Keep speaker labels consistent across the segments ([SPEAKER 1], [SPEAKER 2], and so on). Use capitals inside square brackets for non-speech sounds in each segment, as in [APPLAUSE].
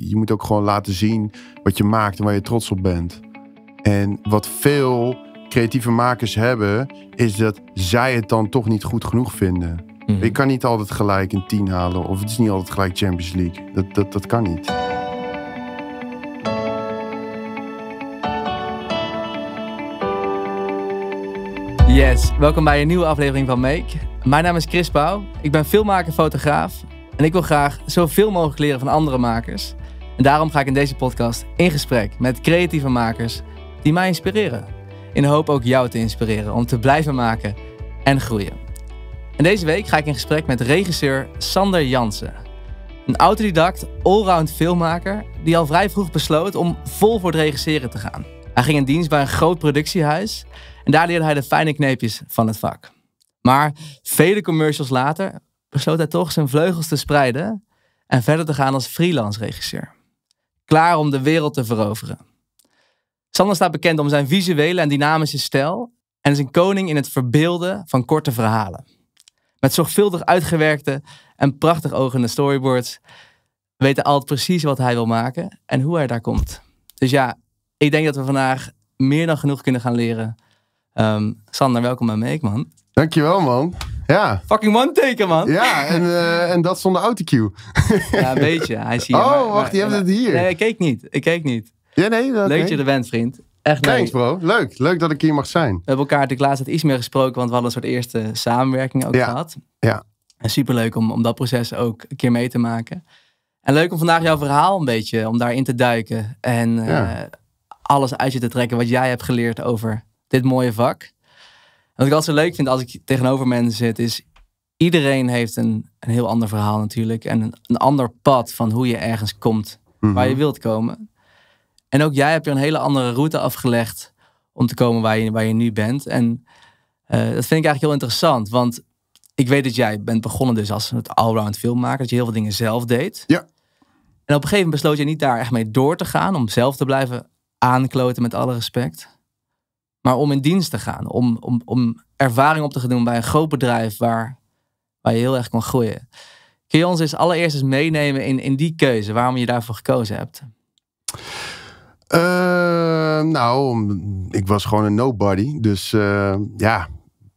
[SPEAKER 1] Je moet ook gewoon laten zien wat je maakt en waar je trots op bent. En wat veel creatieve makers hebben, is dat zij het dan toch niet goed genoeg vinden. Je mhm. kan niet altijd gelijk een 10 halen, of het is niet altijd gelijk Champions League. Dat, dat, dat kan niet.
[SPEAKER 2] Yes, welkom bij een nieuwe aflevering van Make. Mijn naam is Chris Pauw, ik ben filmmaker-fotograaf en ik wil graag zoveel mogelijk leren van andere makers. En daarom ga ik in deze podcast in gesprek met creatieve makers die mij inspireren. In de hoop ook jou te inspireren om te blijven maken en groeien. En deze week ga ik in gesprek met regisseur Sander Jansen. Een autodidact, allround filmmaker die al vrij vroeg besloot om vol voor het regisseren te gaan. Hij ging in dienst bij een groot productiehuis en daar leerde hij de fijne kneepjes van het vak. Maar vele commercials later besloot hij toch zijn vleugels te spreiden en verder te gaan als freelance regisseur klaar om de wereld te veroveren. Sander staat bekend om zijn visuele en dynamische stijl en is een koning in het verbeelden van korte verhalen. Met zorgvuldig uitgewerkte en prachtig ogende storyboards weten altijd precies wat hij wil maken en hoe hij daar komt. Dus ja, ik denk dat we vandaag meer dan genoeg kunnen gaan leren. Ehm, Sander, welkom bij Man.
[SPEAKER 1] Dankjewel man. Ja. Fucking one taker, man. Ja, en, eh, en dat zonder autocue. ja, een beetje. Hij is Oh, wacht, maar, je hebt het hier. Nee, ik
[SPEAKER 2] keek niet. Ik keek niet. Ja, nee. Dat leuk dat je er bent, vriend. Echt leuk. Thanks, bro. Leuk. Leuk
[SPEAKER 1] dat ik hier mag zijn. We
[SPEAKER 2] hebben elkaar de laatst tijd iets meer gesproken, want we hadden een soort eerste samenwerking ook gehad. Ja. En superleuk om, om dat proces ook een keer mee te maken. En leuk om vandaag jouw verhaal een beetje, om daarin te duiken. En eh, alles uit je te trekken wat jij hebt geleerd over dit mooie vak. Wat ik altijd zo leuk vind als ik tegenover mensen zit, is iedereen heeft een, een heel ander verhaal natuurlijk. En een, ander pad van hoe je ergens komt waar mhm. je wilt komen. En ook jij hebt je een hele andere route afgelegd om te komen waar je, waar je nu bent. En eh, dat vind ik eigenlijk heel interessant. Want ik weet dat jij bent begonnen dus als het allround filmmaker. Dat je heel veel dingen zelf deed. Ja. En op een gegeven moment besloot je niet daar echt mee door te gaan. Om zelf te blijven aankloten met alle respect. Maar om in dienst te gaan, om, om, om ervaring op te gaan doen bij een groot bedrijf waar, waar je heel erg kan groeien. Kun je ons eens allereerst eens meenemen in, in die keuze, waarom je daarvoor gekozen
[SPEAKER 1] hebt? Eh, nou, ik was gewoon een nobody. Dus eh, ja,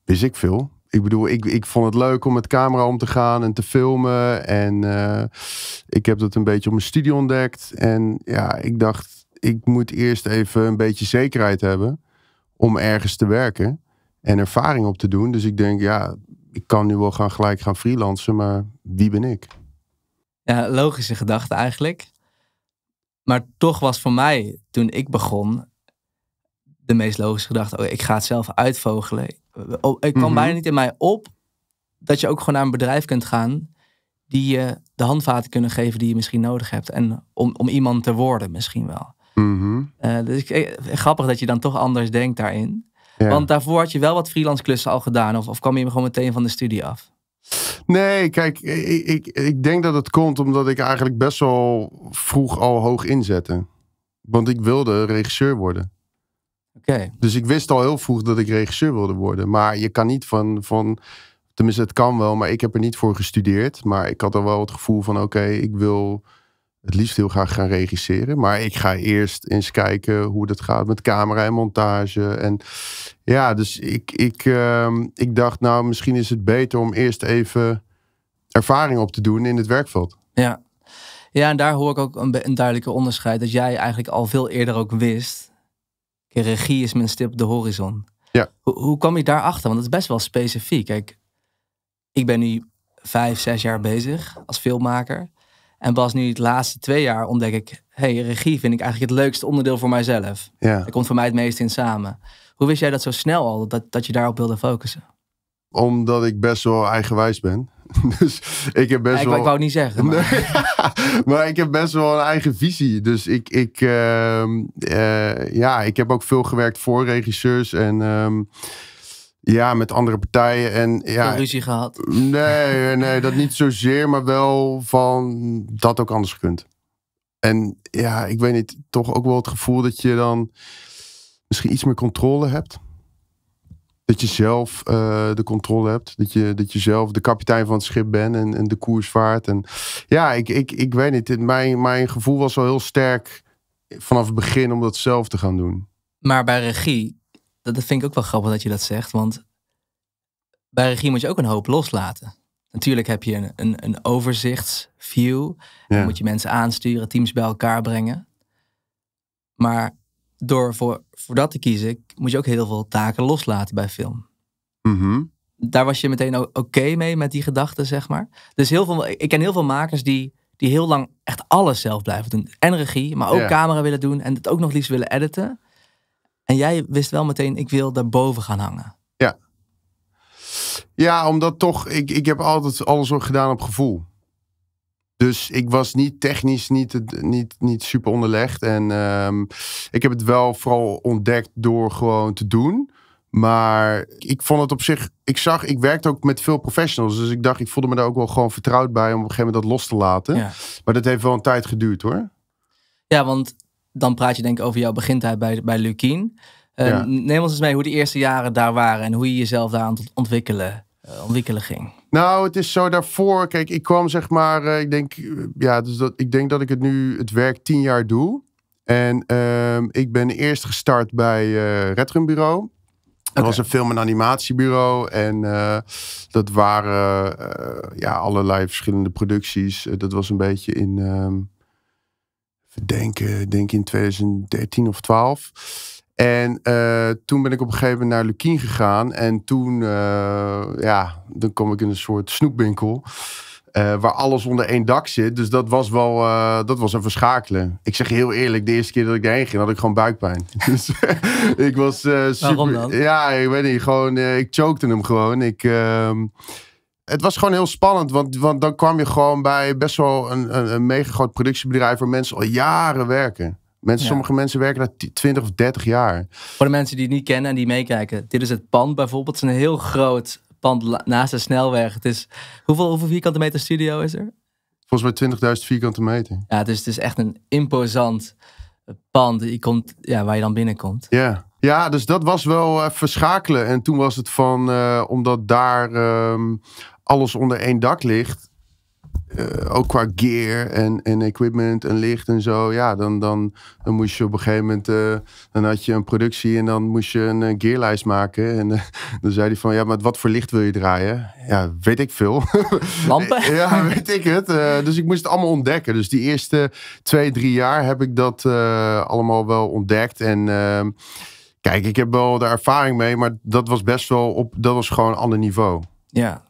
[SPEAKER 1] wist ik veel. Ik bedoel, ik, ik vond het leuk om met camera om te gaan en te filmen. En eh, ik heb dat een beetje op mijn studie ontdekt. En ja, ik dacht, ik moet eerst even een beetje zekerheid hebben om ergens te werken en ervaring op te doen. Dus ik denk, ja, ik kan nu wel gaan gelijk gaan freelancen, maar wie ben ik?
[SPEAKER 2] Ja, logische gedachte eigenlijk. Maar toch was voor mij, toen ik begon, de meest logische gedachte, oh, ik ga het zelf uitvogelen. Oh, ik kwam mhm. bijna niet in mij op dat je ook gewoon naar een bedrijf kunt gaan die je de handvaten kunnen geven die je misschien nodig hebt. En om, om iemand te worden misschien wel. Mhm. Eh, dus ik, eh, grappig dat je dan toch anders denkt daarin. Want daarvoor had je wel wat freelance klussen al gedaan, of, of kwam je gewoon meteen van de studie af?
[SPEAKER 1] Nee, kijk, ik, ik, ik denk dat het komt omdat ik eigenlijk best wel vroeg al hoog inzette. Want ik wilde regisseur worden. Oké. Dus ik wist al heel vroeg dat ik regisseur wilde worden. Maar je kan niet van, van, tenminste het kan wel, maar ik heb er niet voor gestudeerd. Maar ik had al wel het gevoel van oké, ik wil het liefst heel graag gaan regisseren. Maar ik ga eerst eens kijken hoe dat gaat met camera en montage. En ja, dus ik, ik, ehm, ik dacht, nou, misschien is het beter om eerst even ervaring op te doen in het werkveld.
[SPEAKER 2] Ja, ja en daar hoor ik ook een, een duidelijke onderscheid. Dat jij eigenlijk al veel eerder ook wist. Regie is mijn stip op de horizon. Ja. Hoe, hoe kwam je daarachter? Want het is best wel specifiek. Kijk, ik ben nu vijf, zes jaar bezig als filmmaker. En pas nu het laatste twee jaar ontdek ik, hey, regie vind ik eigenlijk het leukste onderdeel voor mijzelf. Ja. Daar komt voor mij het meest in samen.
[SPEAKER 1] Hoe wist jij dat zo snel al, dat, dat je daarop wilde focussen? Omdat ik best wel eigenwijs ben. [LAUGHS] Dus ik heb best wel... Ik wou het niet zeggen. Maar... [LAUGHS] maar ik heb best wel een eigen visie. Dus ik, ik, ehm, eh, ja, ik heb ook veel gewerkt voor regisseurs. En ehm, ja, met andere partijen. En, ja, een ruzie gehad? Nee, nee, dat niet zozeer, maar wel van dat ook anders kunt. En ja, ik weet niet, toch ook wel het gevoel dat je dan misschien iets meer controle hebt. Dat je zelf eh, de controle hebt. Dat je, dat je zelf de kapitein van het schip bent en, en de koers vaart. En ja, ik, ik, ik weet niet. Mijn, mijn gevoel was al heel sterk vanaf het begin om dat zelf te gaan doen.
[SPEAKER 2] Maar bij regie dat, vind ik ook wel grappig dat je dat zegt. Want bij regie moet je ook een hoop loslaten. Natuurlijk heb je een, een, een overzichtsview. Ja. moet je mensen aansturen, teams bij elkaar brengen. Maar door voor, voor dat te kiezen, moet je ook heel veel taken loslaten bij film. Mhm. Daar was je meteen oké mee met die gedachten, zeg maar. Dus heel veel, ik ken heel veel makers die, die heel lang echt alles zelf blijven doen. En regie, maar ook camera willen doen en het ook nog liefst willen editen. En jij wist wel meteen, ik wil daarboven gaan hangen.
[SPEAKER 1] Ja. Ja, omdat toch, ik, ik heb altijd alles ook gedaan op gevoel. Dus ik was niet technisch niet, niet, niet super onderlegd. En ehm, ik heb het wel vooral ontdekt door gewoon te doen. Maar ik vond het op zich. Ik zag, ik werkte ook met veel professionals. Dus ik dacht, ik voelde me daar ook wel gewoon vertrouwd bij om op een gegeven moment dat los te laten. Maar dat heeft wel een tijd geduurd hoor.
[SPEAKER 2] Ja, want dan praat je denk ik over jouw begintijd bij, bij Lukien. Uh, Neem ons eens mee hoe de eerste jaren daar waren en hoe je jezelf daar aan het ontwikkelen,
[SPEAKER 1] eh, ontwikkelen ging. Nou, het is zo daarvoor. Kijk, ik kwam zeg maar, eh, ik, denk, ja, dus dat, ik denk dat ik het nu het werk tien jaar doe. En ehm, ik ben eerst gestart bij uh, Retrum Bureau. Dat was een film- en animatiebureau. En dat waren ja, allerlei verschillende producties. dat was een beetje in ehm, Denk eh, denk in 2013 of 12. En eh, toen ben ik op een gegeven moment naar Lukien gegaan. En toen, uh, ja, dan kom ik in een soort snoepwinkel. waar alles onder één dak zit. Dus dat was wel dat was een verschakelen. Ik zeg heel eerlijk, de eerste keer dat ik daarheen ging, had ik gewoon buikpijn. [LAUGHS] dus ik was uh, super. Ja, ik weet niet. Gewoon, ik chokte hem gewoon. Ik, ehm, het was gewoon heel spannend, want, dan kwam je gewoon bij best wel een, een, een mega groot productiebedrijf waar mensen al jaren werken. Mensen, Sommige mensen werken daar 20 of 30 jaar. Voor de mensen die het niet kennen en
[SPEAKER 2] die meekijken, dit is het pand bijvoorbeeld. Het is een heel groot pand naast de snelweg. Het is, hoeveel, hoeveel vierkante meter studio is er?
[SPEAKER 1] Volgens mij 20.000 vierkante meter. Ja, dus het is echt een
[SPEAKER 2] imposant pand die komt, ja, waar je dan binnenkomt.
[SPEAKER 1] Ja. Ja, dus dat was wel even schakelen. En toen was het van, eh, omdat daar ehm, alles onder één dak ligt, uh, ook qua gear en, en equipment en licht en zo, ja, dan, dan, dan moest je op een gegeven moment, eh, dan had je een productie en dan moest je een eh, gearlijst maken. En [LAUGHS] dan zei hij van, ja, maar wat voor licht wil je draaien? Ja, weet ik veel. [LAUGHS] Lampen? ja, weet ik het. dus ik moest het allemaal ontdekken. Dus die eerste twee, drie jaar heb ik dat allemaal wel ontdekt en... Ehm, kijk, ik heb wel de ervaring mee, maar dat was best wel op, dat was gewoon ander niveau.
[SPEAKER 2] Ja,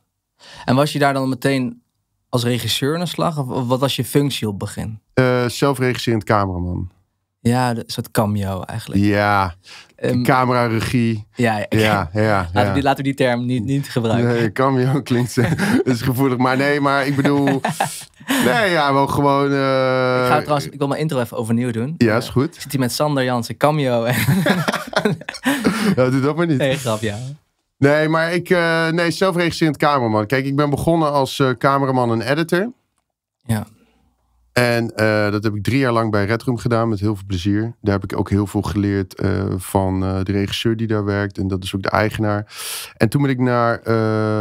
[SPEAKER 2] en was je daar dan meteen als regisseur aan de slag? Of wat was je functie op het begin?
[SPEAKER 1] Uh, zelfregisserend cameraman. Ja, een soort cameo eigenlijk. Ja, um, ehm, camera, Ja, ja, ja, ja, [LAUGHS] ja. Laten, we die, laten, die, term niet, niet gebruiken. Nee, cameo klinkt eh, [LAUGHS] is gevoelig. Maar nee, maar ik bedoel... [LAUGHS] Nee, ja, gewoon... Eh, ik, ga trouwens, ik wil mijn
[SPEAKER 2] intro even overnieuw doen. Ja, is goed. zit hij met Sander Jansen, cameo. En... dat
[SPEAKER 1] doet dat maar niet. Nee, grap, ja. Nee, maar ik, uh, nee, zelfregisserend cameraman. Kijk, ik ben begonnen als eh, cameraman en editor. Ja. En eh, dat heb ik drie jaar lang bij Redroom gedaan met heel veel plezier. Daar heb ik ook heel veel geleerd van de regisseur die daar werkt. En dat is ook de eigenaar. En toen ben ik naar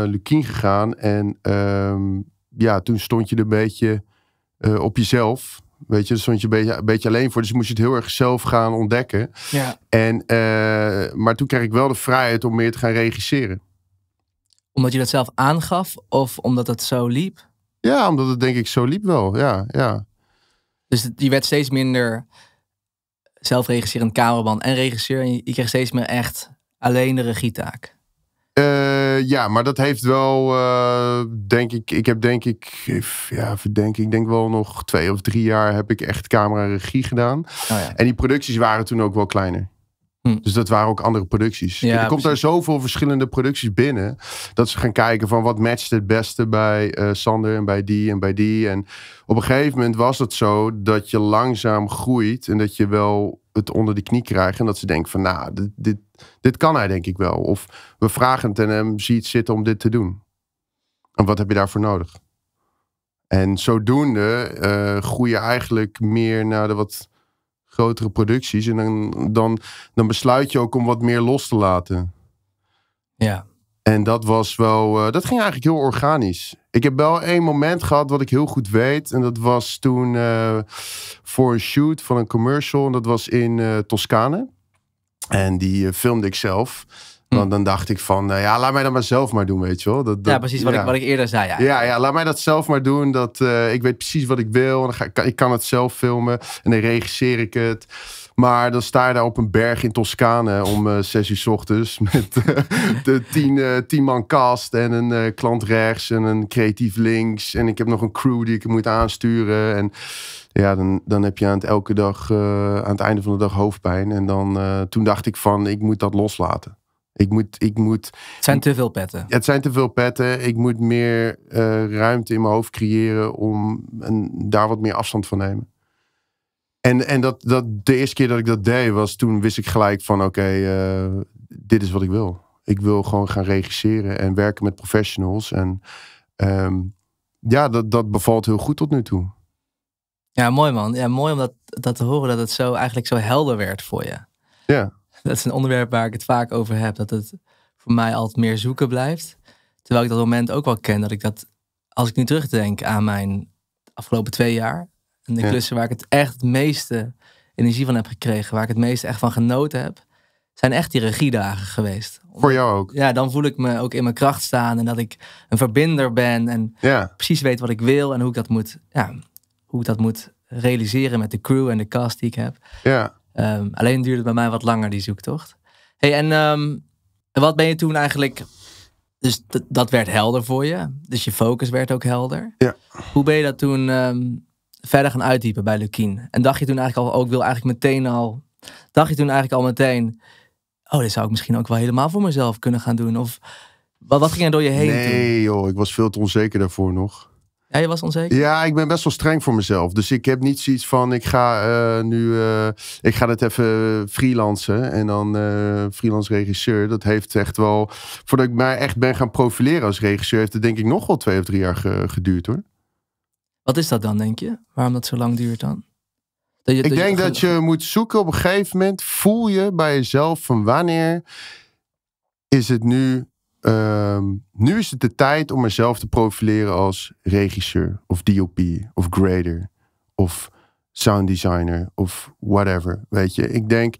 [SPEAKER 1] Lukien gegaan. En ehm, ja, toen stond je er een beetje op jezelf. Weet je, dan stond je een beetje, een beetje, alleen voor. Dus moest je het heel erg zelf gaan ontdekken. Ja. En, eh, maar toen kreeg ik wel de vrijheid om meer te gaan regisseren.
[SPEAKER 2] Omdat je dat zelf aangaf of omdat het zo liep? Ja, omdat het denk ik zo liep wel. Ja, ja. Dus je werd steeds minder zelfregisserend cameraman en regisseur. En je kreeg steeds meer echt alleen de regietaak.
[SPEAKER 1] Eh, ja, maar dat heeft wel, eh, denk ik, ik heb denk ik, ja, verdenk ik denk wel nog twee of drie jaar heb ik echt camera-regie gedaan. Oh, ja. En die producties waren toen ook wel kleiner. Hm. Dus dat waren ook andere producties. Ja, er komt daar zoveel verschillende producties binnen. Dat ze gaan kijken van wat matcht het beste bij eh, Sander en bij die en bij die. En op een gegeven moment was het zo dat je langzaam groeit. En dat je wel het onder de knie krijgen. En dat ze denken van nou, dit, dit, kan hij denk ik wel. Of we vragen het en hem ziet zitten om dit te doen. En wat heb je daarvoor nodig? En zodoende eh, groei je eigenlijk meer naar de wat grotere producties. En dan, dan, dan besluit je ook om wat meer los te laten. Ja. En dat was wel, eh, dat ging eigenlijk heel organisch. Ik heb wel één moment gehad wat ik heel goed weet. En dat was toen eh, voor een shoot van een commercial. En dat was in eh, Toscane. En die eh, filmde ik zelf. Want hm. dan dacht ik van, ja, laat mij dat maar zelf maar doen, weet je wel. Dat, ja, precies wat, Ik, wat ik eerder zei. Ja. ja, ja, laat mij dat zelf maar doen. Dat, ik weet precies wat ik wil. En dan ik kan het zelf filmen en dan regisseer ik het. Maar dan sta je daar op een berg in Toscane om eh, zes uur s ochtends [LAUGHS] met eh, de tien, eh, tien man cast en een klant rechts en een creatief links. En ik heb nog een crew die ik moet aansturen. En ja, dan, dan heb je aan het elke dag, aan het einde van de dag hoofdpijn. En dan, toen dacht ik van, ik moet dat loslaten. Ik moet, ik moet, het zijn te veel petten. Het zijn te veel petten. Ik moet meer ruimte in mijn hoofd creëren om en daar wat meer afstand van nemen. En, en dat, dat, de eerste keer dat ik dat deed, was toen wist ik gelijk van oké, eh, dit is wat ik wil. Ik wil gewoon gaan regisseren en werken met professionals. En ehm, ja, dat, dat bevalt heel goed tot nu toe.
[SPEAKER 2] Ja, mooi man. Ja, mooi om dat, dat te horen dat het zo eigenlijk zo helder werd voor je.
[SPEAKER 1] Ja. Dat
[SPEAKER 2] is een onderwerp waar ik het vaak over heb. Dat het voor mij altijd meer zoeken blijft. Terwijl ik dat moment ook wel ken. Dat ik dat, als ik nu terugdenk aan mijn afgelopen twee jaar, en de klussen waar ik het echt het meeste energie van heb gekregen, waar ik het meeste echt van genoten heb, zijn echt die regiedagen
[SPEAKER 1] geweest. Voor jou ook?
[SPEAKER 2] Ja, dan voel ik me ook in mijn kracht staan en dat ik een verbinder ben en precies weet wat ik wil en hoe ik dat moet, ja, hoe ik dat moet realiseren met de crew en de cast die ik heb. Ja. Ehm, alleen duurde bij mij wat langer, die zoektocht. hey, en ehm, wat ben je toen eigenlijk... Dus dat werd helder voor je. Dus je focus werd ook helder. Ja. Hoe ben je dat toen ehm, verder gaan uitdiepen bij Lukien. En dacht je toen eigenlijk al, ook oh, wil eigenlijk meteen al, dacht je toen eigenlijk al meteen, oh, dit zou ik misschien ook wel helemaal voor mezelf kunnen gaan doen? Of wat, ging er door je heen? Nee,
[SPEAKER 1] joh, ik was veel te onzeker daarvoor nog.
[SPEAKER 2] Ja, je was onzeker?
[SPEAKER 1] Ja, ik ben best wel streng voor mezelf. Dus ik heb niet zoiets van, ik ga eh, nu, eh, ik ga het even freelancen en dan eh, freelance regisseur. Dat heeft echt wel, voordat ik mij echt ben gaan profileren als regisseur, heeft het denk ik nog wel twee of drie jaar geduurd hoor.
[SPEAKER 2] Wat is dat dan, denk je? Waarom dat zo lang duurt dan?
[SPEAKER 1] Dat ik denk dat je moet zoeken op een gegeven moment. Voel je bij jezelf van wanneer is het nu. Ehm, nu is het de tijd om mezelf te profileren als regisseur of DOP of grader of sound designer of whatever. Weet je, ik denk.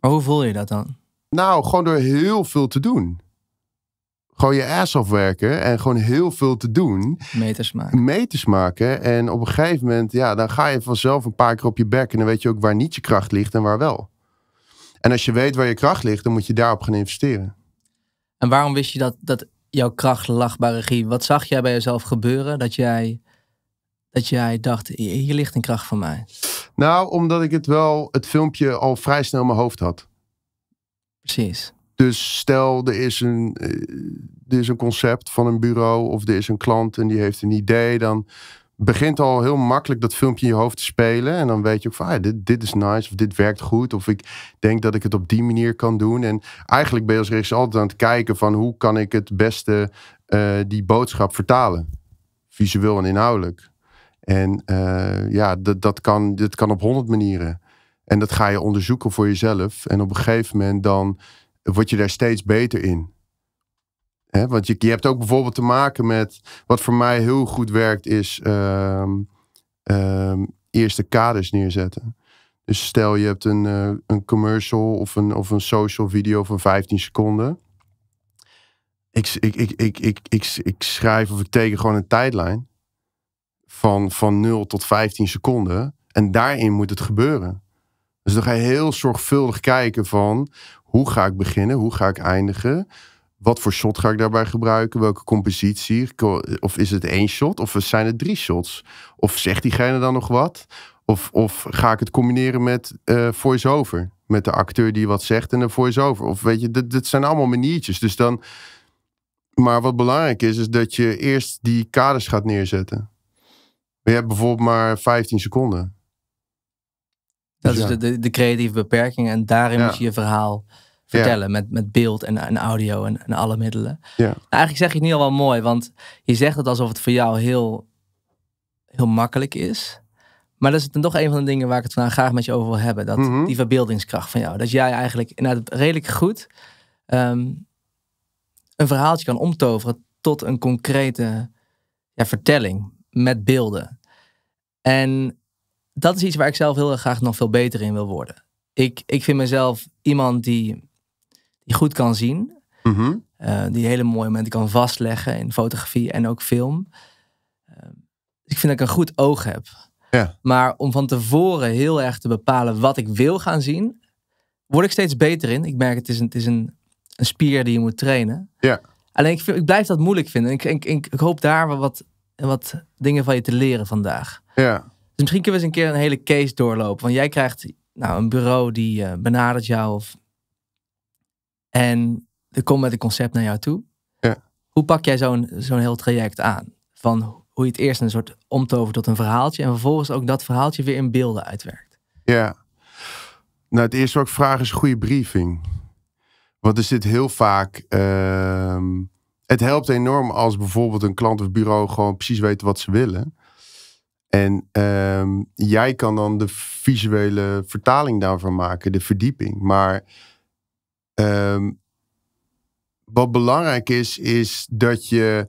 [SPEAKER 1] Maar hoe voel je dat dan? Nou, gewoon door heel veel te doen gewoon je ass afwerken en gewoon heel veel te doen. Meters maken. Meters maken. En op een gegeven moment, ja, dan ga je vanzelf een paar keer op je bek. En dan weet je ook waar niet je kracht ligt en waar wel. En als je weet waar je kracht ligt, dan moet je daarop gaan investeren.
[SPEAKER 2] En waarom wist je dat, dat jouw kracht lag bij regie? Wat zag jij bij jezelf gebeuren dat jij, dat jij dacht, hier ligt een kracht van mij?
[SPEAKER 1] Nou, omdat ik het wel, het filmpje al vrij snel in mijn hoofd had. Precies. Dus stel, er is, een, eh, er is een concept van een bureau of er is een klant en die heeft een idee, dan begint al heel makkelijk dat filmpje in je hoofd te spelen. En dan weet je ook van, ah, dit, dit is nice, of dit werkt goed, of ik denk dat ik het op die manier kan doen. En eigenlijk ben je als regisseur altijd aan het kijken van hoe kan ik het beste eh, die boodschap vertalen, visueel en inhoudelijk. En eh, ja, dat, dat, kan, dat kan op honderd manieren. En dat ga je onderzoeken voor jezelf. En op een gegeven moment dan word je daar steeds beter in. He, want je, je hebt ook bijvoorbeeld te maken met. Wat voor mij heel goed werkt, is ehm, ehm, eerste kaders neerzetten. Dus stel je hebt een, eh, een commercial of een, of een social video van 15 seconden. Ik, ik, ik, ik, ik, ik, ik schrijf of ik teken gewoon een tijdlijn van, van 0 tot 15 seconden. En daarin moet het gebeuren. Dus dan ga je heel zorgvuldig kijken van hoe ga ik beginnen? Hoe ga ik eindigen? Wat voor shot ga ik daarbij gebruiken? Welke compositie? Of is het één shot? Of zijn het drie shots? Of zegt diegene dan nog wat? Of, of ga ik het combineren met uh, voice-over? Met de acteur die wat zegt en een voice-over? Of weet je, dit, dit zijn allemaal maniertjes. Dus dan. Maar wat belangrijk is, is dat je eerst die kaders gaat neerzetten. Je hebt bijvoorbeeld maar 15 seconden.
[SPEAKER 2] Dat dus is de, de, creatieve beperking en daarin ja. moet je je verhaal vertellen. Met, met beeld en, en audio en, alle middelen. Ja. Nou, eigenlijk zeg je het nu al wel mooi, want je zegt het alsof het voor jou heel, heel makkelijk is. Maar dat is dan toch een van de dingen waar ik het vandaag graag met je over wil hebben. Dat, mhm. Die verbeeldingskracht van jou. Dat jij eigenlijk redelijk goed ehm, een verhaaltje kan omtoveren tot een concrete ja, vertelling met beelden. En dat is iets waar ik zelf heel erg graag nog veel beter in wil worden. Ik, ik vind mezelf iemand die die goed kan zien. Mm -hmm. die hele mooie momenten kan vastleggen in fotografie en ook film. Uh, ik vind dat ik een goed oog heb. Ja. Maar om van tevoren heel erg te bepalen wat ik wil gaan zien, word ik steeds beter in. Ik merk het is een, het is een, een spier die je moet trainen. Ja. Alleen ik, blijf dat moeilijk vinden. Ik, ik, ik, hoop daar wat, wat dingen van je te leren vandaag. Ja. Dus misschien kunnen we eens een keer een hele case doorlopen. Want jij krijgt nou, een bureau die eh, benadert jou of en ik kom met een concept naar jou toe. Ja. Hoe pak jij zo'n zo'n heel traject aan? Van hoe je het eerst een soort omtovert tot een verhaaltje. En vervolgens ook dat verhaaltje weer in beelden uitwerkt.
[SPEAKER 1] Ja. Nou, het eerste wat ik vraag is goede briefing. Want er zit heel vaak. Ehm, het helpt enorm als bijvoorbeeld een klant of bureau gewoon precies weet wat ze willen. En ehm, jij kan dan de visuele vertaling daarvan maken, de verdieping. Maar Ehm, wat belangrijk is, is dat je.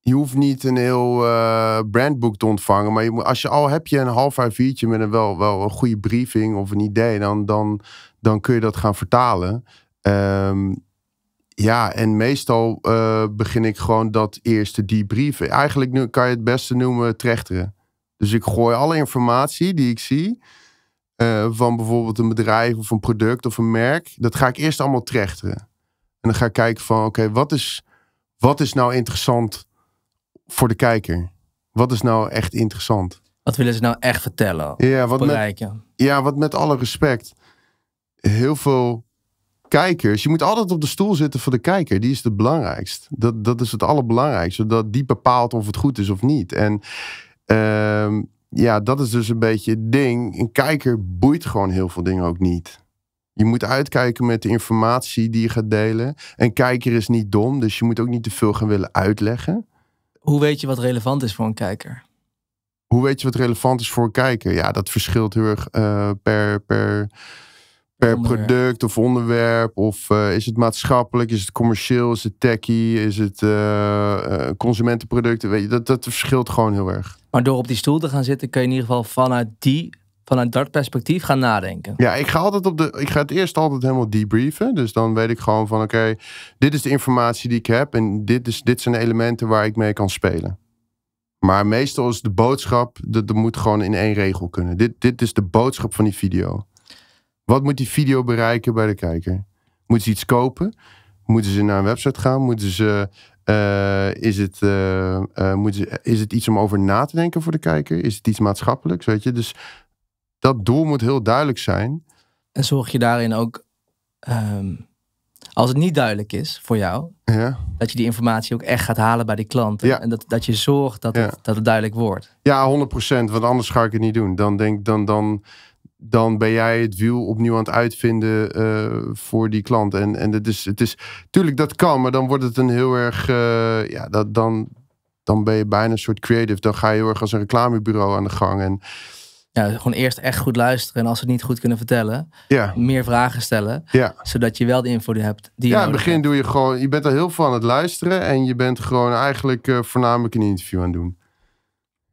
[SPEAKER 1] Je hoeft niet een heel eh, brandboek te ontvangen. Maar je moet, als je al heb je een half a viertje met een wel, wel een goede briefing of een idee, dan, dan, dan kun je dat gaan vertalen. Ehm, ja, en meestal eh, begin ik gewoon dat eerste die brief. Eigenlijk nu kan je het beste noemen trechteren. Dus ik gooi alle informatie die ik zie eh, van bijvoorbeeld een bedrijf of een product of een merk. Dat ga ik eerst allemaal trechteren. En dan ga ik kijken van oké, wat, is, wat is nou interessant voor de kijker? Wat is nou echt interessant?
[SPEAKER 2] Wat willen ze nou echt vertellen? Ja, wat Met,
[SPEAKER 1] ja, wat met alle respect. Heel veel kijkers. Je moet altijd op de stoel zitten voor de kijker. Die is het belangrijkst. Dat, dat is het allerbelangrijkste. Dat die bepaalt of het goed is of niet. En ehm, ja, dat is dus een beetje het ding. Een kijker boeit gewoon heel veel dingen ook niet. Je moet uitkijken met de informatie die je gaat delen. Een kijker is niet dom, dus je moet ook niet te veel gaan willen uitleggen.
[SPEAKER 2] Hoe weet je wat relevant is voor een kijker?
[SPEAKER 1] Hoe weet je wat relevant is voor een kijker? Ja, dat verschilt heel erg eh, per, per, per product of onderwerp. Of eh, is het maatschappelijk, is het commercieel, is het techie, is het uh, consumentenproducten. Weet je, dat, dat verschilt gewoon heel erg.
[SPEAKER 2] Maar door op die stoel te gaan zitten, kun je in ieder geval vanuit die vanuit dat perspectief gaan nadenken.
[SPEAKER 1] Ja, ik ga altijd op de. Ik ga het eerst altijd helemaal debriefen. Dus dan weet ik gewoon van oké, dit is de informatie die ik heb. En dit, is, dit zijn elementen waar ik mee kan spelen. Maar meestal is de boodschap, dat, moet gewoon in één regel kunnen. Dit, dit is de boodschap van die video. Wat moet die video bereiken bij de kijker? Moeten ze iets kopen? Moeten ze naar een website gaan? Moeten ze eh, is, het, eh, eh, moet, is het iets om over na te denken voor de kijker? Is het iets maatschappelijks? Weet je? Dus dat doel moet heel duidelijk zijn. En zorg je daarin ook, ehm, als
[SPEAKER 2] het niet duidelijk is voor jou, ja. dat je die informatie ook echt gaat halen bij die klant. En dat, dat je zorgt dat, het, dat duidelijk wordt.
[SPEAKER 1] Ja, 100%, want anders ga ik het niet doen. Dan denk dan. dan dan ben jij het wiel opnieuw aan het uitvinden eh, voor die klant. En, en het is, het is, tuurlijk dat kan, maar dan wordt het een heel erg, eh, ja, dat, dan, dan ben je bijna een soort creative. Dan ga je heel erg als een reclamebureau aan de gang. En, ja, gewoon eerst echt goed
[SPEAKER 2] luisteren en als ze het niet goed kunnen vertellen, ja. meer vragen stellen, ja. zodat je wel
[SPEAKER 1] de info hebt. Die ja, in het begin doe je gewoon, je bent er heel veel aan het luisteren en je bent gewoon eigenlijk uh, voornamelijk een interview aan het doen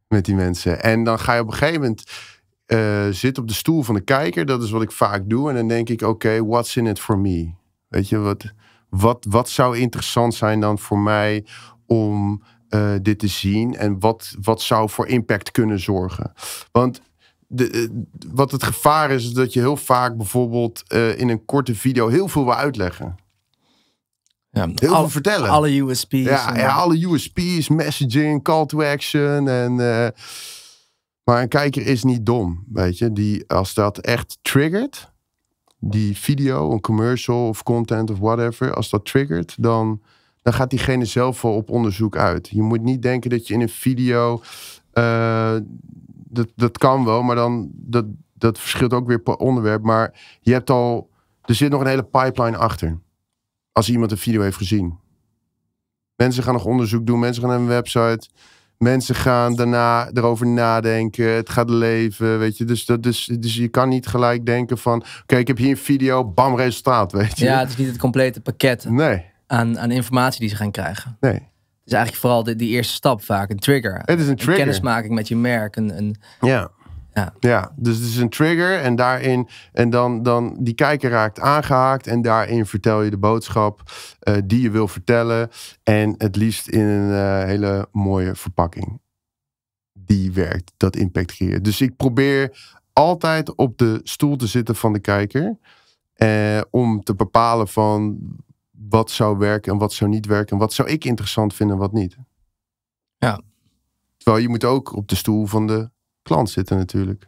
[SPEAKER 1] met die mensen. En dan ga je op een gegeven moment eh, zit op de stoel van de kijker. Dat is wat ik vaak doe. En dan denk ik, oké, what's in it for me? Weet je, wat, wat, wat zou interessant zijn dan voor mij om eh, dit te zien? En wat, wat zou voor impact kunnen zorgen? Want de, eh, wat het gevaar is, is dat je heel vaak bijvoorbeeld in een korte video heel veel wil uitleggen. Ja, heel veel vertellen. Alle USP's. Ja, ja, alle USP's, messaging, call to action en... Maar een kijker is niet dom, weet je. Die, als dat echt triggert, die video, een commercial of content of whatever, als dat triggert, dan, dan gaat diegene zelf wel op onderzoek uit. Je moet niet denken dat je in een video, eh, dat, dat kan wel, maar dan, dat, dat verschilt ook weer per onderwerp. Maar je hebt al, er zit nog een hele pipeline achter. Als iemand een video heeft gezien. Mensen gaan nog onderzoek doen, mensen gaan naar een website. Mensen gaan daarna erover nadenken. Het gaat leven, weet je. Dus, dat, dus, dus je kan niet gelijk denken van... Oké, ik heb hier een video, bam, resultaat, weet je. Ja, het is niet het complete pakket nee.
[SPEAKER 2] aan, aan informatie die ze gaan krijgen.
[SPEAKER 1] Nee. Het is eigenlijk vooral de, die eerste stap vaak, een trigger. Het is een trigger. Een kennismaking
[SPEAKER 2] met je merk. Een, een,
[SPEAKER 1] ja. Ja. ja, dus het is een trigger en daarin, en dan, dan die kijker raakt aangehaakt en daarin vertel je de boodschap eh, die je wil vertellen en het liefst in een eh, hele mooie verpakking. Die werkt, dat impact creëert. Dus ik probeer altijd op de stoel te zitten van de kijker eh, om te bepalen van wat zou werken en wat zou niet werken en wat zou ik interessant vinden en wat niet. Ja. Terwijl je moet ook op de stoel van de klant zitten natuurlijk.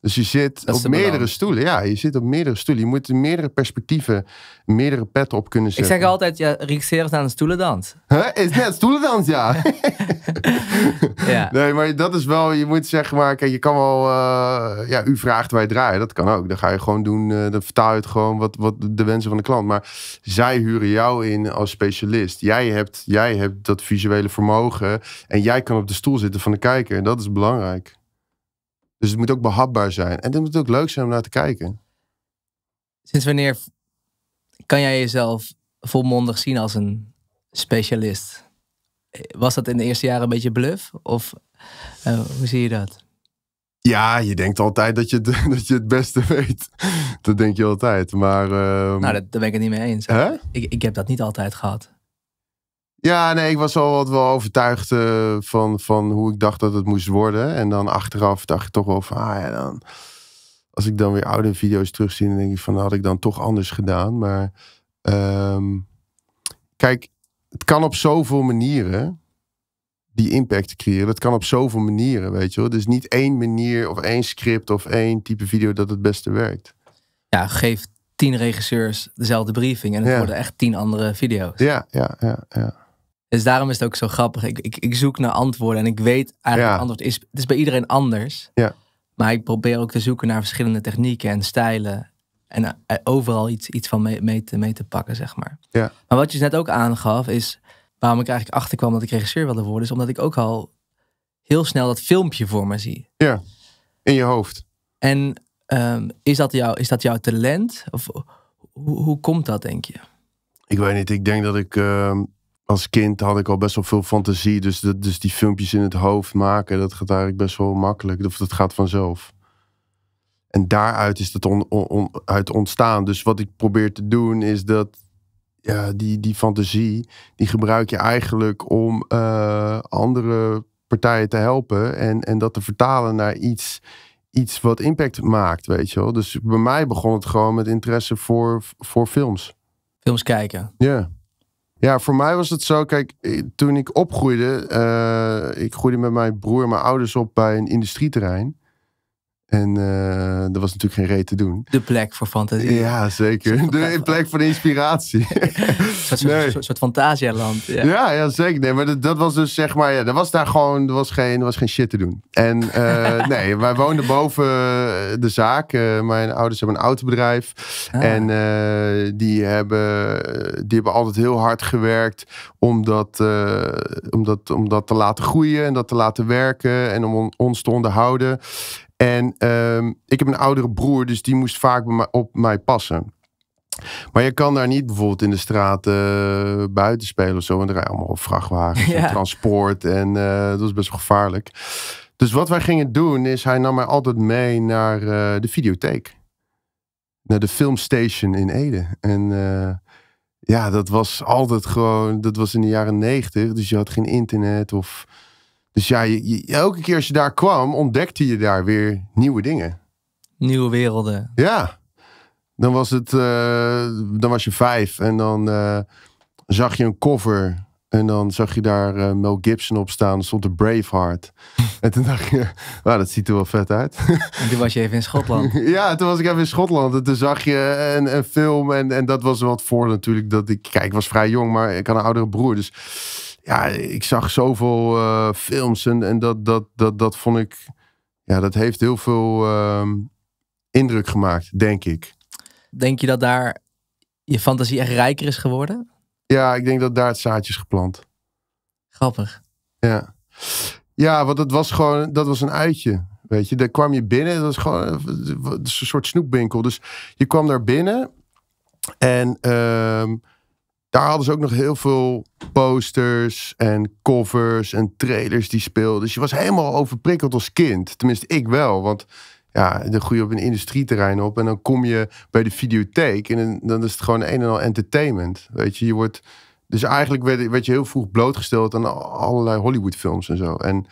[SPEAKER 1] Dus je zit op meerdere stoelen. Ja, je zit op meerdere stoelen. Je moet meerdere perspectieven, meerdere petten op kunnen zetten.
[SPEAKER 2] Ik zeg altijd, ja, is aan de stoelendans.
[SPEAKER 1] Huh? Is net stoelendans, ja. [LAUGHS] ja. Nee, maar dat is wel, je moet zeggen, maar, kijk, je kan wel, eh, ja, u vraagt, wij draaien. Dat kan ook. Dan ga je gewoon doen, eh, dan vertaal je het gewoon wat, wat de wensen van de klant. Maar zij huren jou in als specialist. Jij hebt, jij hebt dat visuele vermogen en jij kan op de stoel zitten van de kijker. En dat is belangrijk. Dus het moet ook behapbaar zijn. En het moet ook leuk zijn om naar te kijken.
[SPEAKER 2] Sinds wanneer kan jij jezelf volmondig zien als een specialist? Was dat in de eerste jaren een beetje bluf Of eh, hoe zie je dat?
[SPEAKER 1] Ja, je denkt altijd dat je, het, [LAUGHS] dat je het beste weet. Dat denk je altijd. Maar. Ehm, nou, daar
[SPEAKER 2] ben ik het niet mee eens. Ik, ik heb dat niet altijd gehad.
[SPEAKER 1] Ja, nee, ik was al wat wel overtuigd eh, van, van hoe ik dacht dat het moest worden. En dan achteraf dacht ik toch wel van, ah ja, dan... Als ik dan weer oude video's terugzie, dan denk ik van, had ik dan toch anders gedaan. Maar ehm, kijk, het kan op zoveel manieren die impact creëren. Dat kan op zoveel manieren, weet je wel. Dus niet één manier of één script of één type video dat het beste werkt.
[SPEAKER 2] Ja, geef tien regisseurs dezelfde briefing en het worden echt tien andere video's.
[SPEAKER 1] Ja, ja, ja, ja.
[SPEAKER 2] Dus daarom is het ook zo grappig. Ik, ik, ik zoek naar antwoorden en ik weet eigenlijk het antwoord is. Het is bij iedereen anders. Ja. Maar ik probeer ook te zoeken naar verschillende technieken en stijlen. En eh, overal iets, iets van mee, mee, te, mee te pakken, zeg maar. Ja. Maar wat je net ook aangaf, is waarom ik eigenlijk achterkwam dat ik regisseur wilde worden, is omdat ik ook al heel snel dat filmpje voor me zie. Ja, in je hoofd. En ehm, is, dat jou, is dat jouw talent? Of hoe, hoe komt dat, denk je?
[SPEAKER 1] Ik weet niet. Ik denk dat ik. Ehm, als kind had ik al best wel veel fantasie. Dus, dus die filmpjes in het hoofd maken, dat gaat eigenlijk best wel makkelijk. Of dat gaat vanzelf. En daaruit is dat uit ontstaan. Dus wat ik probeer te doen is dat ja, die, die fantasie, die gebruik je eigenlijk om eh, andere partijen te helpen. En, en dat te vertalen naar iets, iets wat impact maakt, weet je wel. Dus bij mij begon het gewoon met interesse voor, voor films. Films kijken. Ja. Ja, voor mij was het zo. Kijk, toen ik opgroeide, uh, ik groeide met mijn broer en mijn ouders op bij een industrieterrein. En eh, er was natuurlijk geen reet te doen.
[SPEAKER 2] De plek voor fantasie.
[SPEAKER 1] Ja, zeker.
[SPEAKER 2] De plek voor inspiratie. [LAUGHS] Een nee. soort, soort, fantasialand. Ja.
[SPEAKER 1] ja, ja, zeker. Nee, maar dat, was dus zeg maar, ja, er was daar gewoon, er was geen, er was geen shit te doen. En eh, [LAUGHS] nee, wij woonden boven eh, de zaak. mijn ouders hebben een autobedrijf. Ah. En die, hebben, die hebben altijd heel hard gewerkt om dat, om, dat, om dat te laten groeien en dat te laten werken en om ons te onderhouden. En ehm, ik heb een oudere broer, dus die moest vaak op mij passen. Maar je kan daar niet bijvoorbeeld in de straat eh, buiten spelen of zo. En er rijden allemaal vrachtwagens [LAUGHS] ja. en transport. En eh, dat is best wel gevaarlijk. Dus wat wij gingen doen is, hij nam mij altijd mee naar eh, de videotheek. Naar de filmstation in Ede. En ja, dat was altijd gewoon, dat was in de jaren negentig. Dus je had geen internet of dus ja, elke keer als je daar kwam, ontdekte je daar weer nieuwe dingen.
[SPEAKER 2] Nieuwe werelden.
[SPEAKER 1] Ja. Dan was, het, eh, dan was je vijf en dan eh, zag je een cover. En dan zag je daar eh, Mel Gibson op staan. Er stond de Braveheart. [LAUGHS] en toen dacht je, wow, dat ziet er wel vet uit.
[SPEAKER 2] en toen was je even in Schotland.
[SPEAKER 1] [LAUGHS] ja, toen was ik even in Schotland. En toen zag je een, film. En, en dat was wat voor natuurlijk. Dat ik, kijk, ik was vrij jong, maar ik had een oudere broer. Dus ja, ik zag zoveel eh, films en, en dat, dat, dat, dat vond ik, ja, dat heeft heel veel ehm, indruk gemaakt, denk ik.
[SPEAKER 2] Denk je dat daar je fantasie echt rijker is geworden?
[SPEAKER 1] Ja, ik denk dat daar het zaadjes geplant. Grappig. Ja. Ja, want dat was gewoon, dat was een uitje. Weet je, daar kwam je binnen, dat was gewoon eh, een soort snoepwinkel. Dus je kwam daar binnen en ehm, daar hadden ze ook nog heel veel posters en covers en trailers die speelden. Dus je was helemaal overprikkeld als kind. Tenminste, ik wel. Want ja, dan groei je op een industrieterrein op. En dan kom je bij de videotheek. En dan is het gewoon een en al entertainment. Weet je, je wordt. Dus eigenlijk werd, werd je heel vroeg blootgesteld aan allerlei Hollywoodfilms en zo. En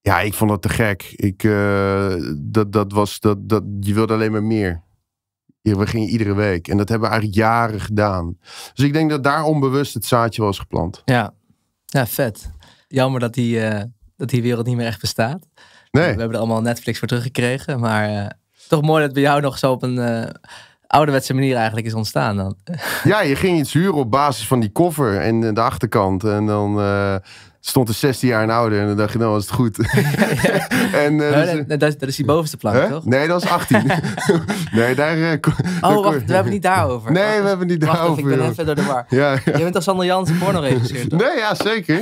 [SPEAKER 1] ja, ik vond dat te gek. Ik, eh, dat, dat was, dat, dat, je wilde alleen maar meer. Ja, we gingen iedere week. En dat hebben we eigenlijk jaren gedaan. Dus ik denk dat daar onbewust het zaadje was geplant.
[SPEAKER 2] Ja, ja vet. Jammer dat die, eh, dat die wereld niet meer echt bestaat. Nee. We hebben er allemaal Netflix voor teruggekregen. Maar eh, toch mooi dat het bij jou nog zo op een eh, ouderwetse manier eigenlijk is ontstaan dan.
[SPEAKER 1] ja, je ging iets huren op basis van die koffer en de achterkant. En dan stond er 16 jaar en ouder. En dan dacht je, nou was het goed. en, dat, is, dat, is, die bovenste plank, toch? Nee, dat is 18. [LAUGHS] [LAUGHS] nee, daar... Eh, oh, wacht, we hebben het niet
[SPEAKER 2] daarover. Nee, we hebben niet daarover. Wacht, ik ben even door de war. ja,
[SPEAKER 1] Je bent als Sander Jansen porno regisseerd, toch? Nee, ja, zeker.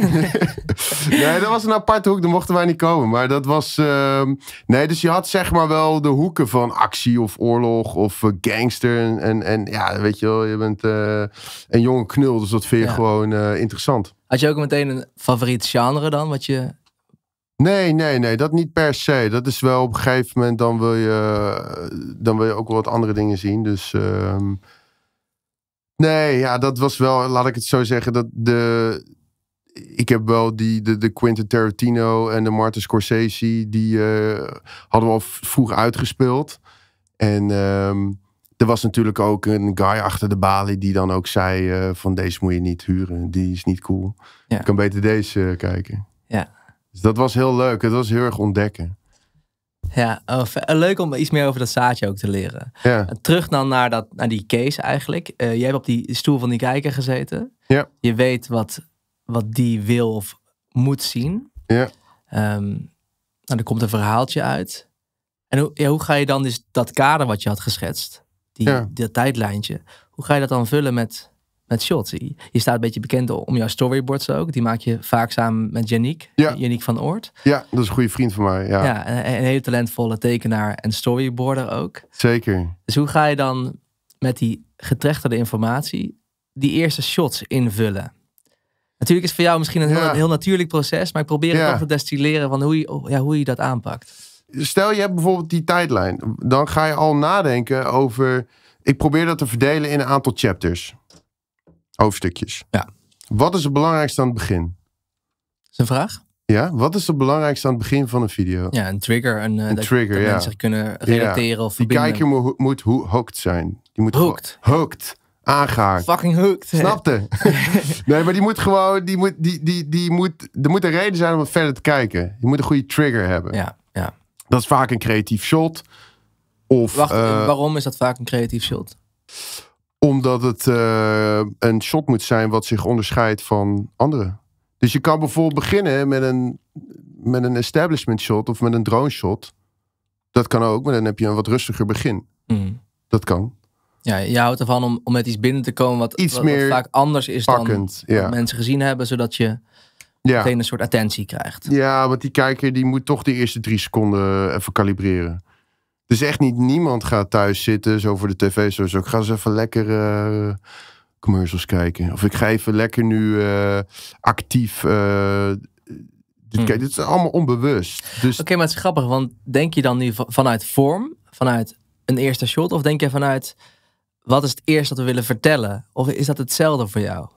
[SPEAKER 1] [LAUGHS] nee, dat was een aparte hoek. Daar mochten wij niet komen. Maar dat was... Ehm, nee, dus je had zeg maar wel de hoeken van actie of oorlog of eh, gangster. En, en, ja, weet je wel, je bent eh, een jonge knul. Dus dat vind je gewoon interessant.
[SPEAKER 2] Had je ook meteen een favoriet genre dan, wat je
[SPEAKER 1] Nee, nee, nee, dat niet per se. Dat is wel op een gegeven moment, dan wil je, dan wil je ook wel wat andere dingen zien. Dus ehm, nee, ja, dat was wel, laat ik het zo zeggen, dat de, ik heb wel die, de, de Quentin Tarantino en de Martin Scorsese, die eh, hadden we al vroeg uitgespeeld. En ehm, er was natuurlijk ook een guy achter de balie die dan ook zei eh, van deze moet je niet huren. Die is niet cool. Ja. Je kan beter deze eh, kijken. Ja. Dus dat was heel leuk. Het was heel erg ontdekken.
[SPEAKER 2] Ja, oh, eh, leuk om iets meer over dat zaadje ook te leren. Ja. Terug dan naar, dat, naar die case eigenlijk. Uh, jij hebt op die stoel van die kijker gezeten. Ja. Je weet wat, wat die wil of moet zien. Ja. dan ehm, nou, er komt een verhaaltje uit. En hoe, hoe ga je dan dus dat kader wat je had geschetst, die, tijdlijntje. Hoe ga je dat dan vullen met, met shots? Je staat een beetje bekend om jouw storyboards ook. Die maak je vaak samen met Janiek. Ja. Janiek van Oort.
[SPEAKER 1] Ja, dat is een goede vriend van mij. Ja, ja
[SPEAKER 2] een, heel hele talentvolle tekenaar en storyboarder ook.
[SPEAKER 1] Zeker.
[SPEAKER 2] Dus hoe ga je dan met die getrechterde informatie die eerste shots invullen? Natuurlijk is het voor jou misschien een, heel, heel natuurlijk proces, maar ik probeer het ja. te destilleren van hoe je, oh, ja, hoe je dat aanpakt
[SPEAKER 1] stel je hebt bijvoorbeeld die tijdlijn. Dan ga je al nadenken over. Ik probeer dat te verdelen in een aantal chapters. Hoofdstukjes. Ja. Wat is het belangrijkste aan het begin? Dat is een vraag. Ja, wat is het belangrijkste aan het begin van een video? Ja,
[SPEAKER 2] een trigger. Een, eh, dat, trigger, mensen kunnen relateren of verbinden. Die kijker
[SPEAKER 1] moet, moet hooked zijn. Die moet hooked. Hooked. Aangehaakt. Fucking hooked. Snapte. [LAUGHS] nee, maar die moet gewoon... Die moet, die, die, die moet, er moet een reden zijn om het verder te kijken. Je moet een goede trigger hebben. Ja, ja. Dat is vaak een creatief shot. Of, Wacht, eh,
[SPEAKER 2] waarom is dat vaak een creatief shot?
[SPEAKER 1] Omdat het eh, een shot moet zijn wat zich onderscheidt van anderen. Dus je kan bijvoorbeeld beginnen met een, met een establishment shot of met een drone shot. Dat kan ook, maar dan heb je een wat rustiger begin. Hmm. Dat kan.
[SPEAKER 2] Ja, je houdt ervan om, om met iets binnen te komen wat, iets meer vaak anders is dan ja. mensen gezien hebben, zodat je ja. meteen een soort attentie krijgt.
[SPEAKER 1] Ja, want die kijker die moet toch de eerste drie seconden eh, even kalibreren. Dus echt niet niemand gaat thuis zitten, zo voor de tv, zo. Ik ga eens even lekker eh, commercials kijken. Of ik ga even lekker nu eh, actief. Uh, dit, hmm. dit is allemaal onbewust.
[SPEAKER 2] Dus... Oké, maar het is grappig, want denk je dan nu vanuit vorm, vanuit een eerste shot, of denk je vanuit wat is het eerst dat we willen vertellen? Of is dat hetzelfde voor jou?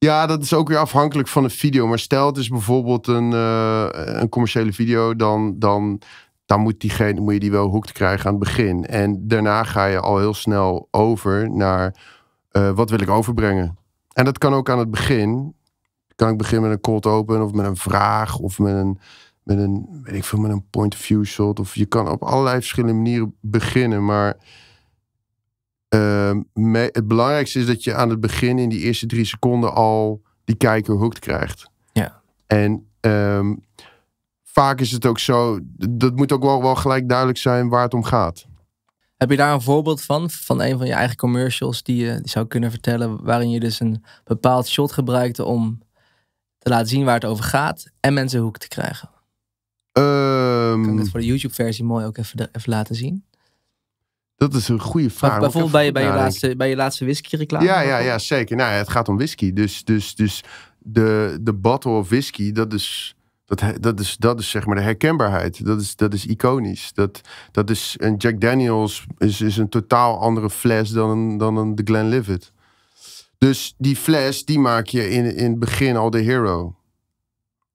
[SPEAKER 1] Ja, dat is ook weer afhankelijk van de video. Maar stel het is bijvoorbeeld een, eh, een commerciële video, dan, dan, dan moet, diegene, moet je die wel te krijgen aan het begin. En daarna ga je al heel snel over naar uh, wat wil ik overbrengen. En dat kan ook aan het begin. Kan ik beginnen met een cold open of met een vraag of met een, met een, weet ik veel, met een point of view shot. Of je kan op allerlei verschillende manieren beginnen. Maar Ehm, het belangrijkste is dat je aan het begin in die eerste drie seconden al die kijker hooked krijgt. Ja. En ehm, vaak is het ook zo, dat moet ook wel, wel gelijk duidelijk zijn waar het om gaat. Heb
[SPEAKER 2] je daar een voorbeeld van, van een van je eigen commercials die je zou kunnen vertellen, waarin je dus een bepaald shot gebruikte om te laten zien waar het over gaat en mensen hoek te krijgen? Ehm. kan ik het voor de YouTube-versie mooi ook even, even laten zien? Dat is een goede vraag. bijvoorbeeld bij, bij, je laatste,
[SPEAKER 1] bij je laatste whisky-reclame? Ja, ja, ja, zeker. Nou, het gaat om whisky. Dus, dus, dus de, de bottle of whisky, dat is, dat, dat, is, dat is zeg maar de herkenbaarheid. Dat is, dat is iconisch. Dat, dat is, een Jack Daniels is, is een totaal andere fles dan een, dan een Glenlivet. Dus die fles, die maak je in, in het begin al de hero.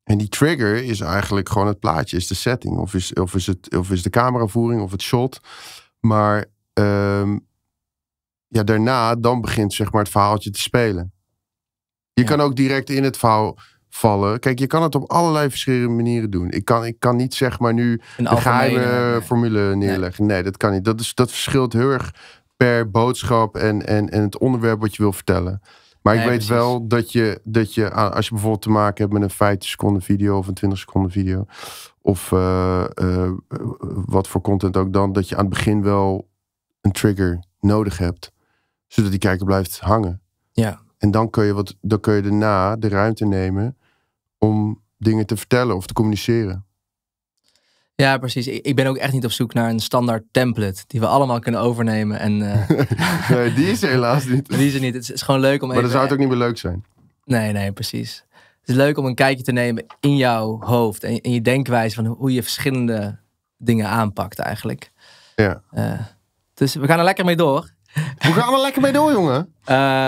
[SPEAKER 1] En die trigger is eigenlijk gewoon het plaatje, is de setting. Of is, of is, het, of is de cameravoering of het shot. Maar Ehm, ja, daarna, dan begint zeg maar het verhaaltje te spelen. Je kan ook direct in het verhaal vallen. Kijk, je kan het op allerlei verschillende manieren doen. Ik kan, ik kan niet zeg maar nu een, geheime eh, formule neerleggen. Nee. dat kan niet. Dat, is, dat verschilt heel erg per boodschap en, en, en het onderwerp wat je wil vertellen. Maar ik weet wel dat je, dat je, ah, als je bijvoorbeeld te maken hebt met een 15 seconden video of een 20 seconden video, of eh, eh, wat voor content ook dan, dat je aan het begin wel een trigger nodig hebt, zodat die kijker blijft hangen. Ja. En dan kun, je wat, dan kun je daarna de ruimte nemen om dingen te vertellen of te communiceren.
[SPEAKER 2] Ja, precies. Ik ben ook echt niet op zoek naar een standaard template die we allemaal kunnen overnemen. En, eh,
[SPEAKER 1] [LAUGHS] nee, die is helaas niet. [LAUGHS] Die is niet. Het is gewoon leuk om. Maar even... zou het ook niet meer leuk zijn.
[SPEAKER 2] Nee, nee, precies. Het is leuk om een kijkje te nemen in jouw hoofd en in je denkwijze van hoe je verschillende dingen aanpakt eigenlijk. Ja. Eh, dus we gaan er lekker mee door. We gaan er lekker mee door, jongen.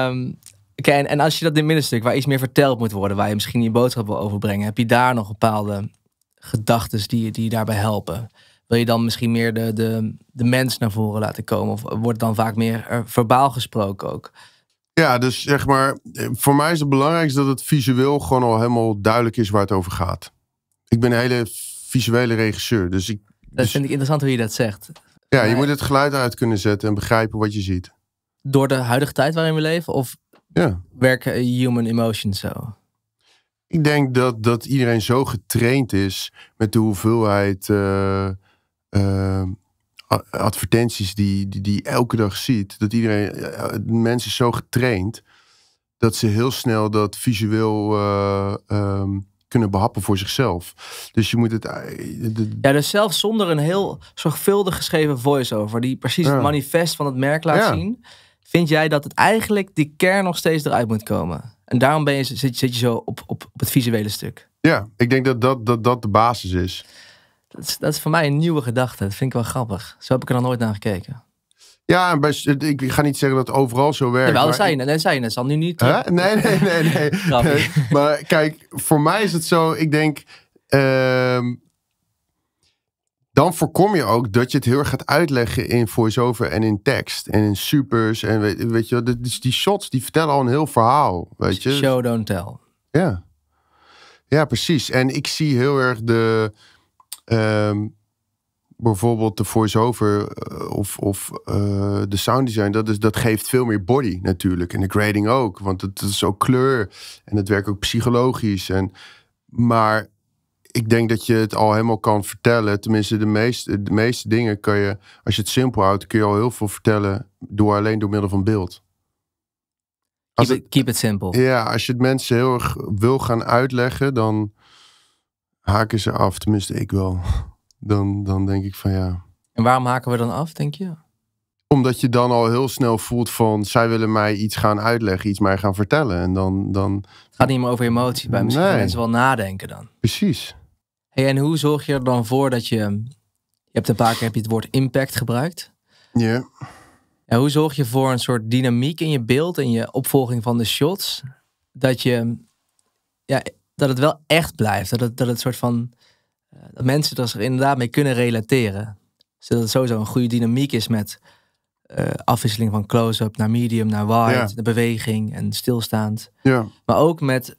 [SPEAKER 2] Um, Oké, en, als je dat dit middenstuk waar iets meer verteld moet worden, waar je misschien je boodschap wil overbrengen, heb je daar nog bepaalde gedachten die, die je daarbij helpen? Wil je dan misschien meer de, de, de mens naar voren laten komen? Of wordt dan vaak meer eh, verbaal gesproken ook?
[SPEAKER 1] Ja, dus zeg maar, voor mij is het belangrijkste dat het visueel gewoon al helemaal duidelijk is waar het over gaat. Ik ben een hele visuele regisseur, dus ik. Dat dus- vind ik interessant hoe je dat zegt. Ja, je moet het geluid uit kunnen zetten en begrijpen wat je ziet.
[SPEAKER 2] Door de huidige tijd waarin we leven? Of ja. werken human emotions zo?
[SPEAKER 1] Ik denk dat, dat iedereen zo getraind is met de hoeveelheid eh, eh, advertenties die, die, die, elke dag ziet. Dat iedereen, eh, mensen zo getraind dat ze heel snel dat visueel ehm, behappen voor zichzelf. Dus je moet het. Eh, de...
[SPEAKER 2] ja, dus zelfs zonder een heel zorgvuldig geschreven voice-over, die precies het manifest van het merk laat zien, vind jij dat het eigenlijk die kern nog steeds eruit moet komen. En daarom ben je, zit, zit je zo op, op, het visuele stuk. Ja, ik denk dat dat, dat, dat de
[SPEAKER 1] basis is.
[SPEAKER 2] Dat, is. dat is voor mij een nieuwe gedachte. Dat vind ik wel grappig. Zo heb ik er nog nooit naar gekeken.
[SPEAKER 1] Ja, ik ga niet zeggen dat het overal zo werkt. Wel zijn, dat zijn, dat zal nu niet. Huh? Nee, nee, nee, nee. [LAUGHS] Maar kijk, voor mij is het zo, ik denk. Ehm, dan voorkom je ook dat je het heel erg gaat uitleggen in voiceover en in tekst en in supers. En weet, weet je, die, die shots die vertellen al een heel verhaal. Weet je? Show, don't tell. Ja. ja, precies. En ik zie heel erg de. Ehm, bijvoorbeeld de voiceover over eh, of, of eh, de sound design, dat, is, dat geeft veel meer body natuurlijk. En de grading ook, want het, is ook kleur en het werkt ook psychologisch. En, maar ik denk dat je het al helemaal kan vertellen. Tenminste, de meeste, de meeste dingen kan je, als je het simpel houdt, kun je al heel veel vertellen door alleen door middel van beeld. keep, it, keep it simple. Ja, als je het mensen heel erg wil gaan uitleggen, dan haken ze af. Tenminste, ik wel dan, dan denk ik van ja. En waarom
[SPEAKER 2] haken we dan af, denk je?
[SPEAKER 1] Omdat je dan al heel snel voelt van zij willen mij iets gaan uitleggen, iets mij gaan vertellen. En dan. dan... Het gaat niet meer over emotie, bij misschien mensen
[SPEAKER 2] wel nadenken dan. Precies. Hey, en hoe zorg je er dan voor dat je. Je hebt een paar keer heb je het woord impact gebruikt. Ja. En hoe zorg je voor een soort dynamiek in je beeld en je opvolging van de shots? Dat je. Ja, dat het wel echt blijft. Dat het, dat het soort van eh, dat mensen er inderdaad mee kunnen relateren. Zodat dus het sowieso een goede dynamiek is met eh, afwisseling van close-up naar medium, naar wide, ja. de beweging en stilstaand. Ja. Maar ook met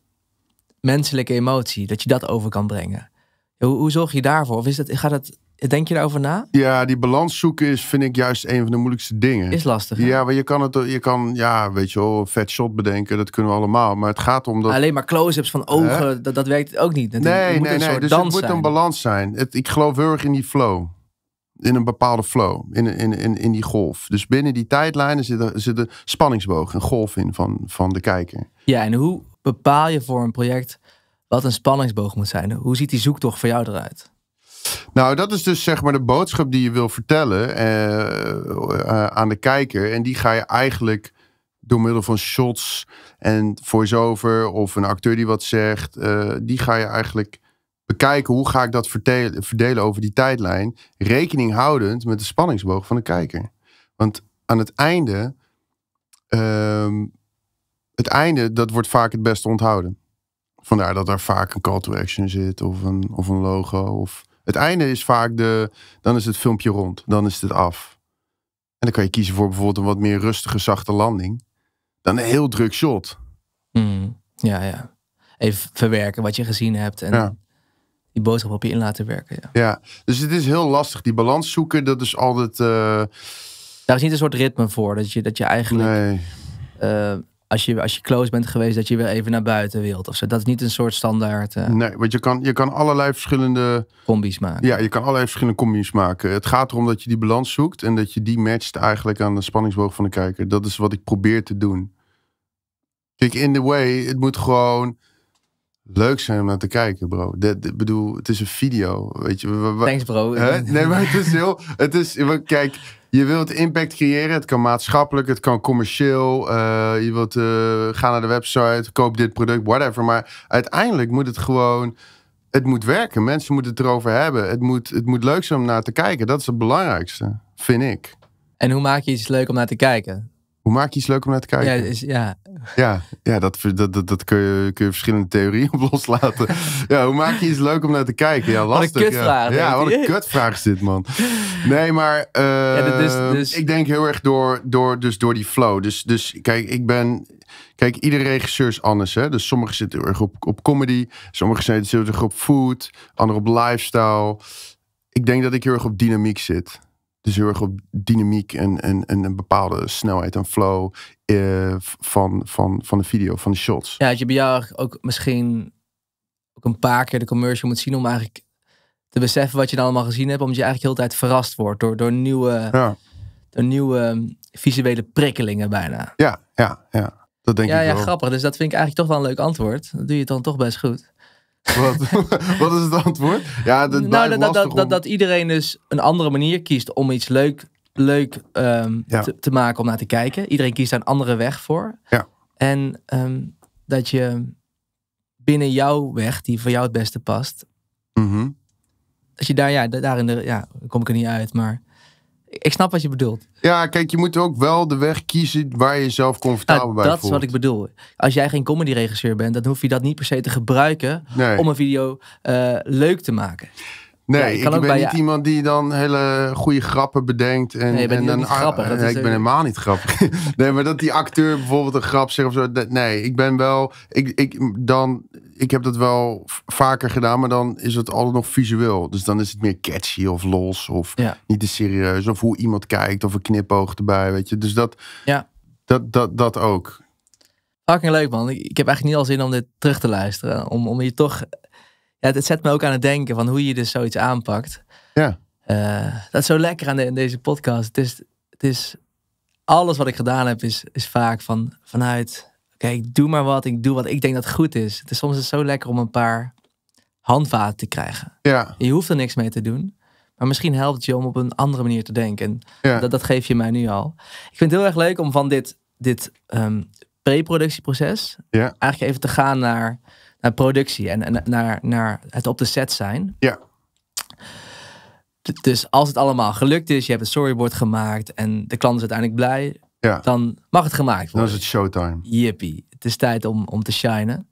[SPEAKER 2] menselijke emotie, dat je dat over kan brengen. Hoe, hoe zorg je daarvoor? Of is dat, gaat het Denk je daarover na?
[SPEAKER 1] Ja, die balans zoeken is, vind ik juist een van de moeilijkste dingen. Is lastig. Ja, maar je kan het, je kan, ja, weet je wel, een vet shot bedenken, dat kunnen we allemaal. Maar het gaat om dat. Alleen
[SPEAKER 2] maar close-ups van ogen, dat, dat werkt ook niet. nee, nee, nee. Dus het moet een
[SPEAKER 1] balans zijn. Het, ik geloof heel erg in die flow. In een bepaalde flow, in, in, in, in die golf. Dus binnen die tijdlijnen zit er, zit een spanningsboog, een golf in van, van de kijker.
[SPEAKER 2] Ja, en hoe bepaal je voor een project wat een spanningsboog moet zijn? Hoe ziet die zoektocht voor jou eruit?
[SPEAKER 1] Nou, dat is dus zeg maar de boodschap die je wil vertellen eh, eh, aan de kijker. En die ga je eigenlijk door middel van shots en voice-over of een acteur die wat zegt, eh, die ga je eigenlijk bekijken hoe ga ik dat verdelen, over die tijdlijn. Rekening houdend met de spanningsboog van de kijker. Want aan het einde, ehm, het einde, dat wordt vaak het beste onthouden. Vandaar dat er vaak een call to action zit of een, of een logo of het einde is vaak de, dan is het filmpje rond, dan is het af. En dan kan je kiezen voor bijvoorbeeld een wat meer rustige, zachte landing. Dan een heel druk shot.
[SPEAKER 2] Mm, ja, ja. Even verwerken wat je gezien hebt en die boodschap op je in laten werken. Ja.
[SPEAKER 1] ja, dus het is heel lastig. Die balans zoeken, dat is altijd... Eh, Daar is niet een soort ritme voor. Dat je, dat je eigenlijk... Nee. Eh, als je, als je close bent
[SPEAKER 2] geweest, dat je weer even naar buiten wilt of Dat is niet een soort standaard. Uh...
[SPEAKER 1] Nee, want je kan, je kan allerlei verschillende. Combi's maken. Ja, je kan allerlei verschillende combi's maken. Het gaat erom dat je die balans zoekt en dat je die matcht eigenlijk aan de spanningsboog van de kijker. Dat is wat ik probeer te doen. Kijk, in the way, het moet gewoon leuk zijn om naar te kijken, bro. Ik bedoel, het is een video, weet je. Thanks, bro. Nee, maar het is heel... Het is, kijk, je wilt impact creëren. Het kan maatschappelijk, het kan commercieel. Eh, je wilt eh, gaan naar de website, koop dit product, whatever. Maar uiteindelijk moet het gewoon. Het moet werken. Mensen moeten het erover hebben. Het moet, het moet leuk zijn om naar te kijken. Dat is het belangrijkste, vind ik. En hoe maak je iets leuk om naar te kijken? Hoe maak je iets leuk om naar te kijken? Ja, is, ja. [LAUGHS] Ja, ja dat, dat, dat, kun, je, kun je verschillende theorieën [LAUGHS] op loslaten. ja, hoe maak je iets leuk om naar te kijken? Ja, lastig. Wat een kutvraag. Ja, kutvraag is dit, man. Nee, maar ehm, ik denk heel erg door, door, dus door die flow. Dus, dus kijk, ik ben... Kijk, iedere regisseur is anders. Hè? Dus sommigen zitten heel erg op, op comedy. Sommigen zitten heel erg op food. Anderen op lifestyle. Ik denk dat ik heel erg op dynamiek zit. Dus heel erg op dynamiek en, en, een bepaalde snelheid en flow eh, van, van, van de video, van de shots.
[SPEAKER 2] Ja, dat je bij jou ook misschien ook een paar keer de commercial moet zien om eigenlijk te beseffen wat je dan allemaal gezien hebt. Omdat je eigenlijk heel hele tijd verrast wordt door, door nieuwe, ja. nieuwe ehm, visuele prikkelingen bijna.
[SPEAKER 1] Ja, ja, ja. Dat denk ja, ik ja, wel.
[SPEAKER 2] grappig. Dus dat vind ik eigenlijk toch wel een leuk antwoord. Dat doe je dan toch best goed. Wat, [LAUGHS] wat is het antwoord?
[SPEAKER 1] Ja, dat nou, dat,
[SPEAKER 2] dat, iedereen dus een andere manier kiest om iets leuk, leuk ehm, te, maken om naar te kijken. Iedereen kiest daar een andere weg voor. Ja. En ehm, dat je binnen jouw weg, die voor jou het beste past, mhm. als je daar, ja, daarin, de, ja, kom ik er niet uit, maar ik snap wat je bedoelt.
[SPEAKER 1] Ja, kijk, je moet ook wel de weg kiezen waar je jezelf comfortabel nou, bij voelt. Dat is wat ik bedoel. Als jij
[SPEAKER 2] geen comedy-regisseur bent, dan hoef je dat niet per se te gebruiken om een video eh, leuk te maken.
[SPEAKER 1] Nee, ik, ben niet iemand die dan hele goede grappen bedenkt. En, nee, en dan, grappig, nee, ik ben helemaal niet grappig. [LAUGHS] nee, maar dat die acteur bijvoorbeeld een grap zegt of zo. Dat, nee, ik ben wel. Ik, ik, dan, ik heb dat wel vaker gedaan, maar dan is het altijd nog visueel. Dus dan is het meer catchy of los of ja. niet te serieus. Of hoe iemand kijkt of een knipoog erbij, weet je. Dus dat, ja. dat, dat, dat ook. Fucking leuk man.
[SPEAKER 2] Ik heb eigenlijk niet al zin om dit terug te luisteren. Om, om hier toch ja, het zet me ook aan het denken van hoe je dus zoiets aanpakt. Ja. Eh, dat is zo lekker aan deze podcast. Het is, het is, alles wat ik gedaan heb, is, is vaak van, vanuit, oké, ik doe maar wat, ik doe wat ik denk dat goed is. Het is soms is zo lekker om een paar handvaten te krijgen. Ja. Je hoeft er niks mee te doen. Maar misschien helpt het je om op een andere manier te denken. ja. dat, dat geef je mij nu al. Ik vind het heel erg leuk om van dit, dit um, pre-productieproces ja. eigenlijk even te gaan naar productie en, naar, naar het op de set zijn. Ja. Dus als het allemaal gelukt is, je hebt een storyboard gemaakt en de klant is uiteindelijk blij, ja. dan mag het gemaakt worden.
[SPEAKER 1] Dan is het showtime.
[SPEAKER 2] Yippie! Het is tijd om, om te shinen.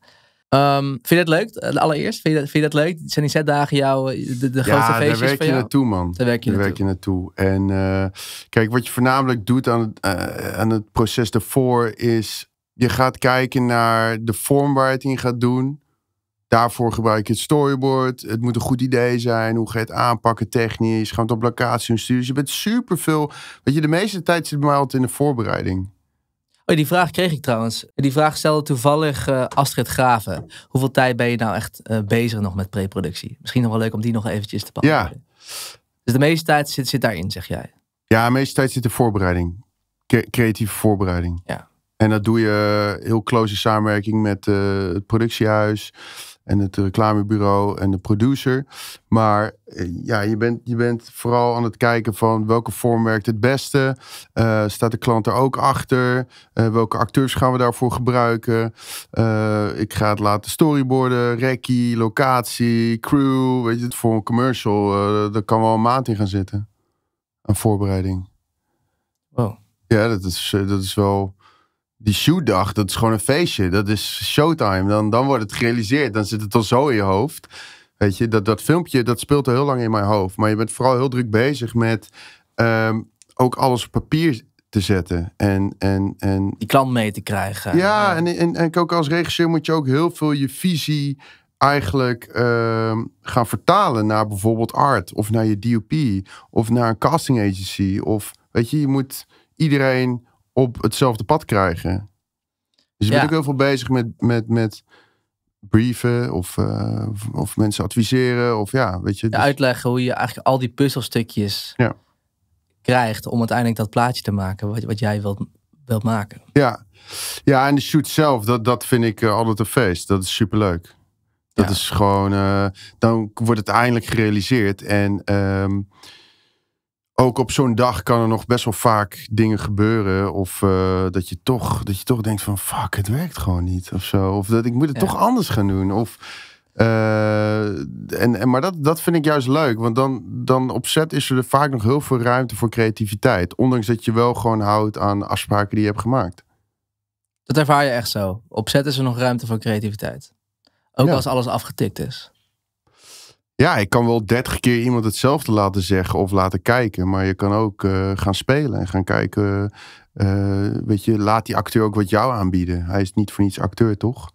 [SPEAKER 2] Ehm, vind je dat leuk? Eh, allereerst, vind je dat, vind dat leuk? Zijn die setdagen jou eh, de, de grootste ja, feestjes daar werk je naartoe,
[SPEAKER 1] man. Daar werk je, daar naartoe. Werk je naartoe. En eh, kijk, wat je voornamelijk doet aan het, aan het proces daarvoor is... je gaat kijken naar de vorm waar het in gaat doen... Daarvoor gebruik je het storyboard. Het moet een goed idee zijn. Hoe ga je het aanpakken technisch? Gaan we het op locatie doen? Studies. Je bent superveel. Weet je, de meeste tijd zit bij mij altijd in de voorbereiding.
[SPEAKER 2] Oh, die vraag kreeg ik trouwens. Die vraag stelde toevallig eh, Astrid Graven. Hoeveel tijd ben je nou echt eh, bezig nog met preproductie? Misschien nog wel leuk om die nog eventjes te pakken. Ja. Dus de meeste tijd zit, zit daarin, zeg jij?
[SPEAKER 1] Ja, de meeste tijd zit de voorbereiding. creatieve voorbereiding. Ja. En dat doe je eh, heel close in samenwerking met het productiehuis en het reclamebureau en de producer. Maar eh, ja, je bent, je bent vooral aan het kijken van welke vorm werkt het beste. Uh, staat de klant er ook achter? Eh, welke acteurs gaan we daarvoor gebruiken? ik ga het laten storyboarden, rekkie, locatie, crew. Weet je, voor een commercial, daar kan wel een maand in gaan zitten. Aan voorbereiding. Oh. Ja, dat is, dat is wel die shootdag, dat is gewoon een feestje. Dat is showtime. Dan, dan wordt het gerealiseerd. Dan zit het al zo in je hoofd. Weet je, dat, dat filmpje, dat speelt al heel lang in mijn hoofd. Maar je bent vooral heel druk bezig met ehm, ook alles op papier te zetten. En, en, en, die klant mee te krijgen. Ja, En, en, en ook als regisseur moet je ook heel veel je visie eigenlijk ehm, gaan vertalen naar bijvoorbeeld art of naar je DOP of naar een casting agency. Of weet je, je moet iedereen op hetzelfde pad krijgen. Dus ik ben ook heel veel bezig met, met, met brieven of, eh, of mensen adviseren. Of ja, weet je. Dus...
[SPEAKER 2] uitleggen hoe je eigenlijk al die
[SPEAKER 1] puzzelstukjes ja. krijgt om uiteindelijk dat
[SPEAKER 2] plaatje te maken wat, wat jij wilt, wilt maken.
[SPEAKER 1] Ja. ja, en de shoot zelf, dat, dat vind ik eh, altijd een feest. Dat is superleuk. Dat is gewoon, eh, dan wordt het eindelijk gerealiseerd. En ehm, ook op zo'n dag kan er nog best wel vaak dingen gebeuren. Of eh, dat, je toch, dat je toch denkt van fuck, het werkt gewoon niet. Of zo. Of dat ik moet het toch anders gaan doen. Of, eh, en, en, maar dat, dat vind ik juist leuk. Want dan, dan op set is er vaak nog heel veel ruimte voor creativiteit. Ondanks dat je wel gewoon houdt aan afspraken die je hebt gemaakt.
[SPEAKER 2] Dat ervaar je echt zo. Op set is er nog ruimte voor creativiteit. Ook als alles afgetikt is.
[SPEAKER 1] Ja, ik kan wel dertig keer iemand hetzelfde laten zeggen of laten kijken. Maar je kan ook eh, gaan spelen en gaan kijken. Eh, weet je, laat die acteur ook wat jou aanbieden. Hij is niet voor niets acteur, toch?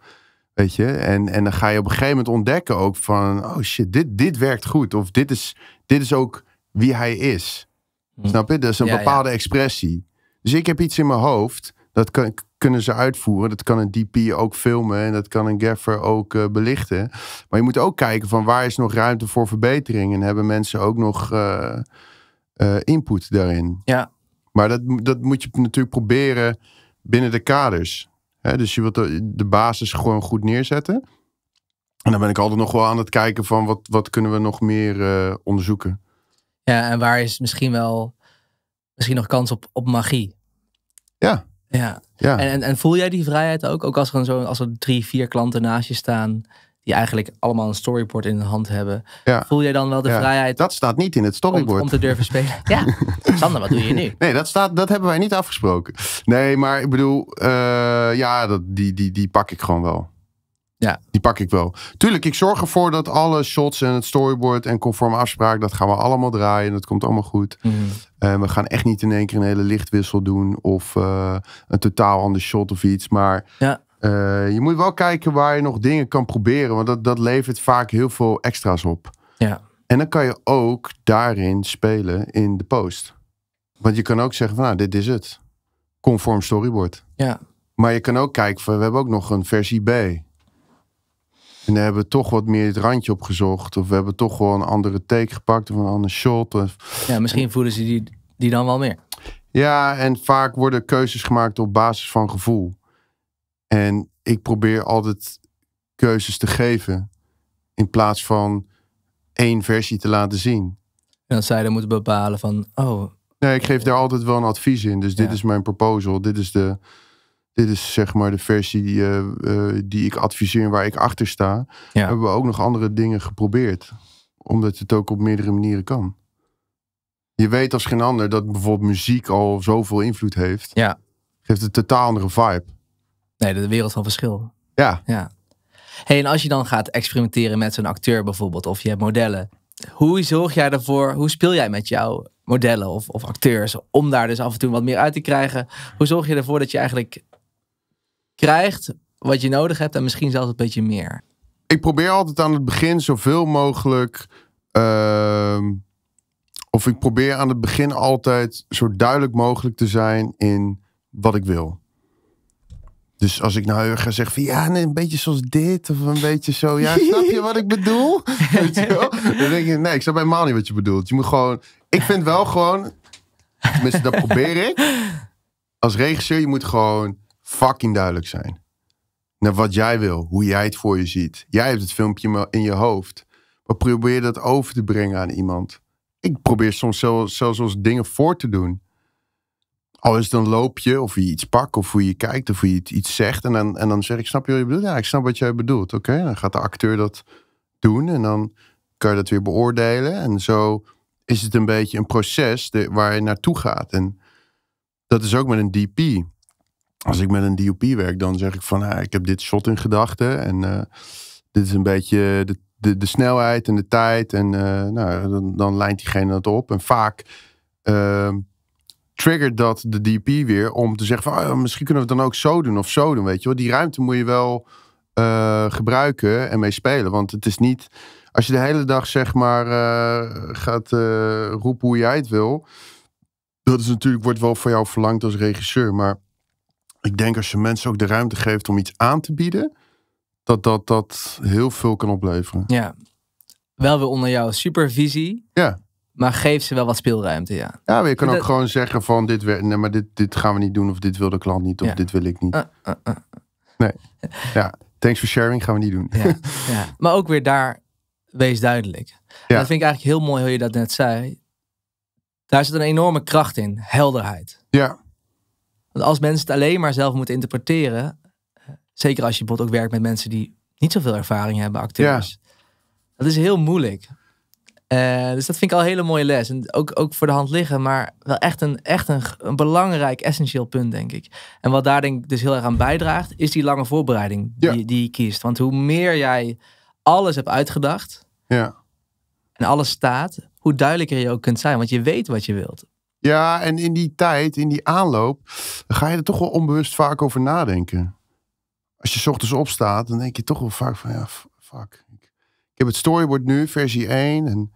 [SPEAKER 1] Weet je? En, en dan ga je op een gegeven moment ontdekken ook van... Oh shit, dit, dit werkt goed. Of dit is, dit is ook wie hij is. Hm. Snap je? Dat is een bepaalde expressie. Dus ik heb iets in mijn hoofd. Dat kan, kunnen ze uitvoeren. Dat kan een DP ook filmen en dat kan een gaffer ook eh, belichten. Maar je moet ook kijken van waar is nog ruimte voor verbetering en hebben mensen ook nog eh, eh, input daarin. Ja. Maar dat, dat moet je natuurlijk proberen binnen de kaders. Dus je wilt de, de, basis gewoon goed neerzetten. En dan ben ik altijd nog wel aan het kijken van wat, wat kunnen we nog meer onderzoeken.
[SPEAKER 2] Ja, en waar is misschien wel misschien nog kans op, op magie?
[SPEAKER 1] Ja, ja. En,
[SPEAKER 2] en, en, voel jij die vrijheid ook? Ook als er, zo, als er drie, vier klanten naast je staan die eigenlijk allemaal een storyboard in de hand hebben.
[SPEAKER 1] Voel jij dan wel de ja. vrijheid? Dat staat niet in het storyboard. Om, om te durven [LAUGHS] spelen. ja. Sander, wat doe je nu? Nee, dat, staat, dat hebben wij niet afgesproken. Nee, maar ik bedoel, eh, ja, dat, die, die, die pak ik gewoon wel. Ja. Die pak ik wel. Tuurlijk, ik zorg ervoor dat alle shots en het storyboard en conform afspraak, dat gaan we allemaal draaien. Dat komt allemaal goed. Mhm. Eh, we gaan echt niet in één keer een hele lichtwissel doen of eh, een totaal ander shot of iets. Maar ja. Eh, je moet wel kijken waar je nog dingen kan proberen, want dat, dat levert vaak heel veel extra's op. Ja. En dan kan je ook daarin spelen in de post. Want je kan ook zeggen van nou, dit is het. Conform storyboard. Ja. Maar je kan ook kijken van we hebben ook nog een versie B. En daar hebben we toch wat meer het randje op gezocht. Of we hebben toch gewoon een andere take gepakt of een andere shot. Of...
[SPEAKER 2] Ja, misschien voelen ze die, die dan wel meer.
[SPEAKER 1] Ja, en vaak worden keuzes gemaakt op basis van gevoel. En ik probeer altijd keuzes te geven. In plaats van één versie te laten zien.
[SPEAKER 2] En dat zij dan moeten bepalen van,
[SPEAKER 1] oh... Nee, ik geef daar altijd wel een advies in. Dus dit is mijn proposal. Dit is de dit is zeg maar de versie die, uh, eh, die ik adviseer en waar ik achter sta. Ja. Hebben we ook nog andere dingen geprobeerd. Omdat het ook op meerdere manieren kan. Je weet als geen ander dat bijvoorbeeld muziek al zoveel invloed heeft. Ja. Geeft het totaal andere vibe. Nee, de wereld van verschil. Ja.
[SPEAKER 2] ja. Hey, en als je dan gaat experimenteren met zo'n acteur bijvoorbeeld, of je hebt modellen. Hoe zorg jij ervoor, hoe speel jij met jouw modellen of, of acteurs om daar dus af en toe wat meer uit te krijgen? Hoe zorg je ervoor dat je eigenlijk krijgt wat je nodig hebt en misschien zelfs een beetje meer.
[SPEAKER 1] Ik probeer altijd aan het begin zoveel mogelijk. Ehm, of ik probeer aan het begin altijd zo duidelijk mogelijk te zijn in wat ik wil. Dus als ik nou ga zeggen van ja, een beetje zoals dit of een beetje zo. Ja, snap je wat ik [LAUGHS] bedoel? Weet je wel? Dan denk je, nee, ik snap helemaal niet wat je bedoelt. Je moet gewoon, ik vind wel gewoon, tenminste dat probeer ik. Als regisseur, je moet gewoon fucking duidelijk zijn. Naar wat jij wil, hoe jij het voor je ziet. Jij hebt het filmpje in je hoofd. Maar probeer dat over te brengen aan iemand. Ik probeer soms zelfs, zelfs dingen voor te doen. Al is het een loopje, of je iets pakt, of hoe je kijkt, of hoe je iets zegt. En dan, en dan zeg ik, snap je wat je bedoelt? Ja, ik snap wat jij bedoelt. Oké, dan gaat de acteur dat doen. En dan kan je dat weer beoordelen. En zo is het een beetje een proces de, waar je naartoe gaat. En dat is ook met een DP als ik met een DOP werk, dan zeg ik van ah, ik heb dit shot in gedachten. En eh, dit is een beetje de, de, de, snelheid en de tijd. En eh, nou, dan, dan lijnt diegene dat op. En vaak uh, triggert dat de DP weer om te zeggen van oh, misschien kunnen we het dan ook zo doen of zo doen. Weet je wel, die ruimte moet je wel eh, gebruiken en mee spelen. Want het is niet als je de hele dag zeg maar gaat roepen hoe jij het wil. Dat is natuurlijk, wordt wel voor jou verlangd als regisseur. Maar ik denk als je mensen ook de ruimte geeft om iets aan te bieden, dat dat, dat heel veel kan opleveren.
[SPEAKER 2] Ja, wel weer onder jouw supervisie. Ja. Maar geef ze wel wat speelruimte, ja. Ja, maar je kan ook
[SPEAKER 1] gewoon zeggen van dit, nee, maar dit, dit gaan we niet doen of dit wil de klant niet of dit wil ik niet. Eh, eh, eh. Nee, ja. Thanks for sharing gaan we niet doen. Ja, [LAUGHS] ja.
[SPEAKER 2] Maar ook weer daar, wees duidelijk. Ja. Dat vind ik eigenlijk heel mooi hoe je dat net zei. Daar zit een enorme kracht in, helderheid. Ja. Want als mensen het alleen maar zelf moeten interpreteren, zeker als je bijvoorbeeld ook werkt met mensen die niet zoveel ervaring hebben, acteurs, dat is heel moeilijk. Eh, dus dat vind ik al een hele mooie les. En ook, ook voor de hand liggen, maar wel echt, een, echt een, belangrijk, essentieel punt, denk ik. En wat daar denk ik dus heel erg aan bijdraagt, is die lange voorbereiding die, die je kiest. Want hoe meer jij alles hebt uitgedacht ja. en alles staat, hoe duidelijker je ook kunt zijn. Want je weet wat je wilt.
[SPEAKER 1] Ja, en in die tijd, in die aanloop, ga je er toch wel onbewust vaak over nadenken. Als je ochtends opstaat, dan denk je toch wel vaak van ja, fuck. Ik heb het storyboard nu, versie 1. En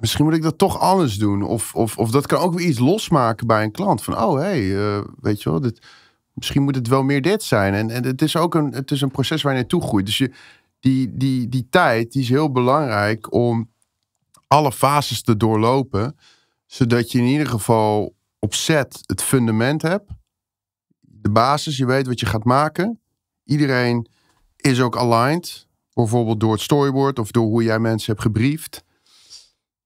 [SPEAKER 1] misschien moet ik dat toch anders doen. Of, of, of dat kan ook weer iets losmaken bij een klant. Van oh, hé, hey, eh, weet je wel, dit, misschien moet het wel meer dit zijn. En, en het is ook een, het is een proces waar je naartoe groeit. Dus je, die, die, die tijd die is heel belangrijk om alle fases te doorlopen zodat je in ieder geval op set het fundament hebt. De basis, je weet wat je gaat maken. Iedereen is ook aligned. Bijvoorbeeld door het storyboard of door hoe jij mensen hebt gebriefd.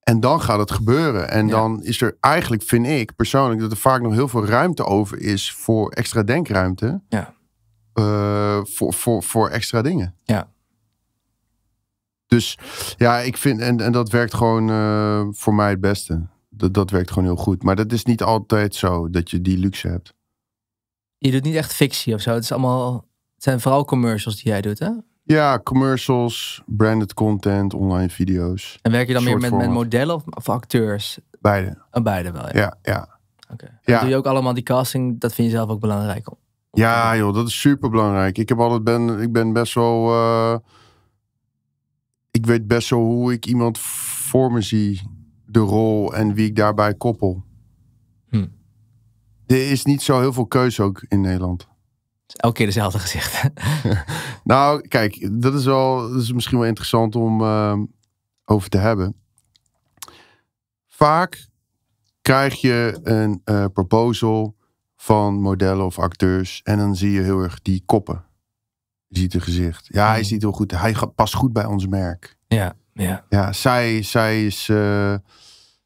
[SPEAKER 1] En dan gaat het gebeuren. En dan is er eigenlijk, vind ik persoonlijk, dat er vaak nog heel veel ruimte over is voor extra denkruimte. Ja. Eh, voor, voor, voor extra dingen. Ja. Dus ja, ik vind, en, en dat werkt gewoon eh, voor mij het beste. Dat, dat werkt gewoon heel goed. Maar dat is niet altijd zo dat je die luxe hebt.
[SPEAKER 2] Je doet niet echt fictie of zo. Het, is allemaal, het zijn vooral commercials die jij doet, hè?
[SPEAKER 1] Ja, commercials, branded content, online video's. En werk je dan meer met, met
[SPEAKER 2] modellen of, acteurs? Beide. Oh, beide wel,
[SPEAKER 1] ja. Ja, ja. ja. doe je
[SPEAKER 2] ook allemaal die casting, dat vind je zelf ook belangrijk? Om,
[SPEAKER 1] ja, joh, dat is super belangrijk. Ik, heb altijd ben, ik ben best wel. Eh, ik weet best wel hoe ik iemand voor me zie de rol en wie ik daarbij koppel. Hm. Er is niet zo heel veel keuze ook in Nederland.
[SPEAKER 2] Elke keer dezelfde gezichten.
[SPEAKER 1] [LAUGHS] [LAUGHS] nou, kijk, dat is, wel, dat is misschien wel interessant om ehm, over te hebben. Vaak krijg je een eh, proposal van modellen of acteurs. En dan zie je heel erg die koppen. Je ziet het gezicht. Ja, hij hm. ziet heel goed. Hij past goed bij ons merk.
[SPEAKER 2] Ja, ja.
[SPEAKER 1] ja zij, zij is eh,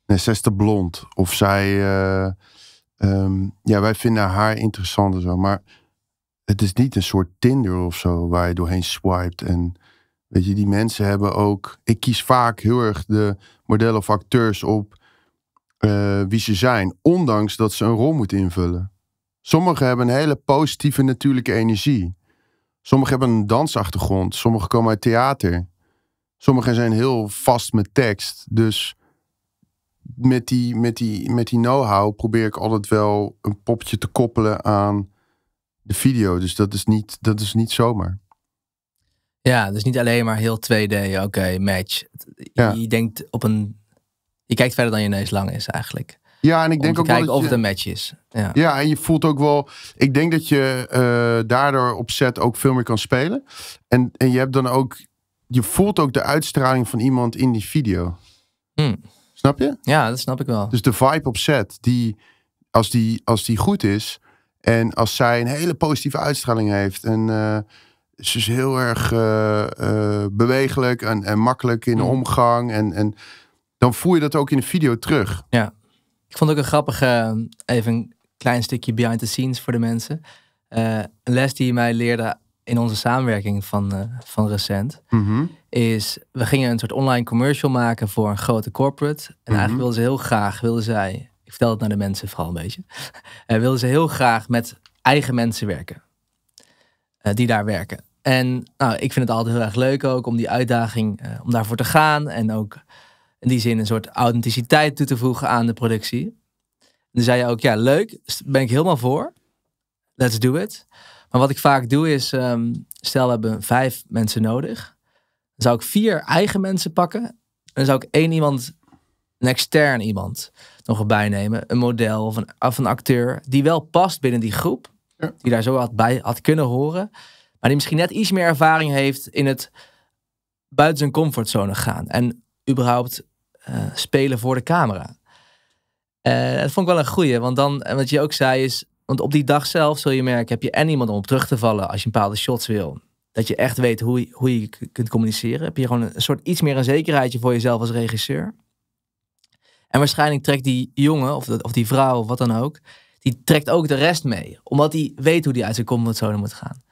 [SPEAKER 1] Nee, zij is te blond. Of zij. Eh, ehm, ja, wij vinden haar interessant en zo. Maar het is niet een soort Tinder of zo waar je doorheen swipet. En weet je, die mensen hebben ook. Ik kies vaak heel erg de modellen of acteurs op eh, wie ze zijn, ondanks dat ze een rol moeten invullen. Sommigen hebben een hele positieve natuurlijke energie. Sommigen hebben een dansachtergrond. Sommigen komen uit theater. Sommigen zijn heel vast met tekst. Dus met die, met die, met die know-how probeer ik altijd wel een popje te koppelen aan de video. Dus dat is niet, dat is niet zomaar.
[SPEAKER 2] Ja, dus niet alleen maar heel 2D, oké, match. Je denkt op een. Je kijkt verder dan je neus lang is eigenlijk.
[SPEAKER 1] Ja, en ik denk ook kijken wel. of je, het een match is. Ja. en je voelt ook wel. Ik denk dat je eh, daardoor op set ook veel meer kan spelen. En, en je hebt dan ook. Je voelt ook de uitstraling van iemand in die video. Hmm. Snap je? Ja, dat snap ik wel. Dus de vibe op set, die, als, die, als die goed is en als zij een hele positieve uitstraling heeft en eh, ze is heel erg uh, bewegelijk en, en makkelijk in mm. omgang en, en dan voel je dat ook in de video terug.
[SPEAKER 2] Ja, ik vond ook een grappige, even een klein stukje behind the scenes voor de mensen. een les die mij leerde in onze samenwerking van, van recent. Mhm is we gingen een soort online commercial maken voor een grote corporate. En mhm. eigenlijk wilden ze heel graag, wilden zij, ik vertel het naar de mensen vooral een beetje, uh, [LAUGHS] wilden ze heel graag met eigen mensen werken. Eh, die daar werken. En nou, ik vind het altijd heel erg leuk ook om die uitdaging, eh, om daarvoor te gaan. En ook in die zin een soort authenticiteit toe te voegen aan de productie. En dan zei je ook, ja leuk, ben ik helemaal voor. Let's do it. Maar wat ik vaak doe is, ehm, stel we hebben vijf mensen nodig zou ik vier eigen mensen pakken. En dan zou ik één iemand, een extern iemand, nog erbij nemen. Een model of een, een acteur die wel past binnen die groep. Die daar zo had bij had kunnen horen. Maar die misschien net iets meer ervaring heeft in het buiten zijn comfortzone gaan. En überhaupt eh, spelen voor de camera. Eh, dat vond ik wel een goeie. Want dan, en wat je ook zei is, want op die dag zelf zul je merken, heb je en iemand om op terug te vallen als je een bepaalde shots wil dat je echt weet hoe je, hoe je kunt communiceren. Heb je gewoon een soort iets meer een zekerheidje voor jezelf als regisseur. En waarschijnlijk trekt die jongen of, dat, of die vrouw of wat dan ook, die trekt ook de rest mee. Omdat hij weet hoe die uit zijn comfortzone moet gaan.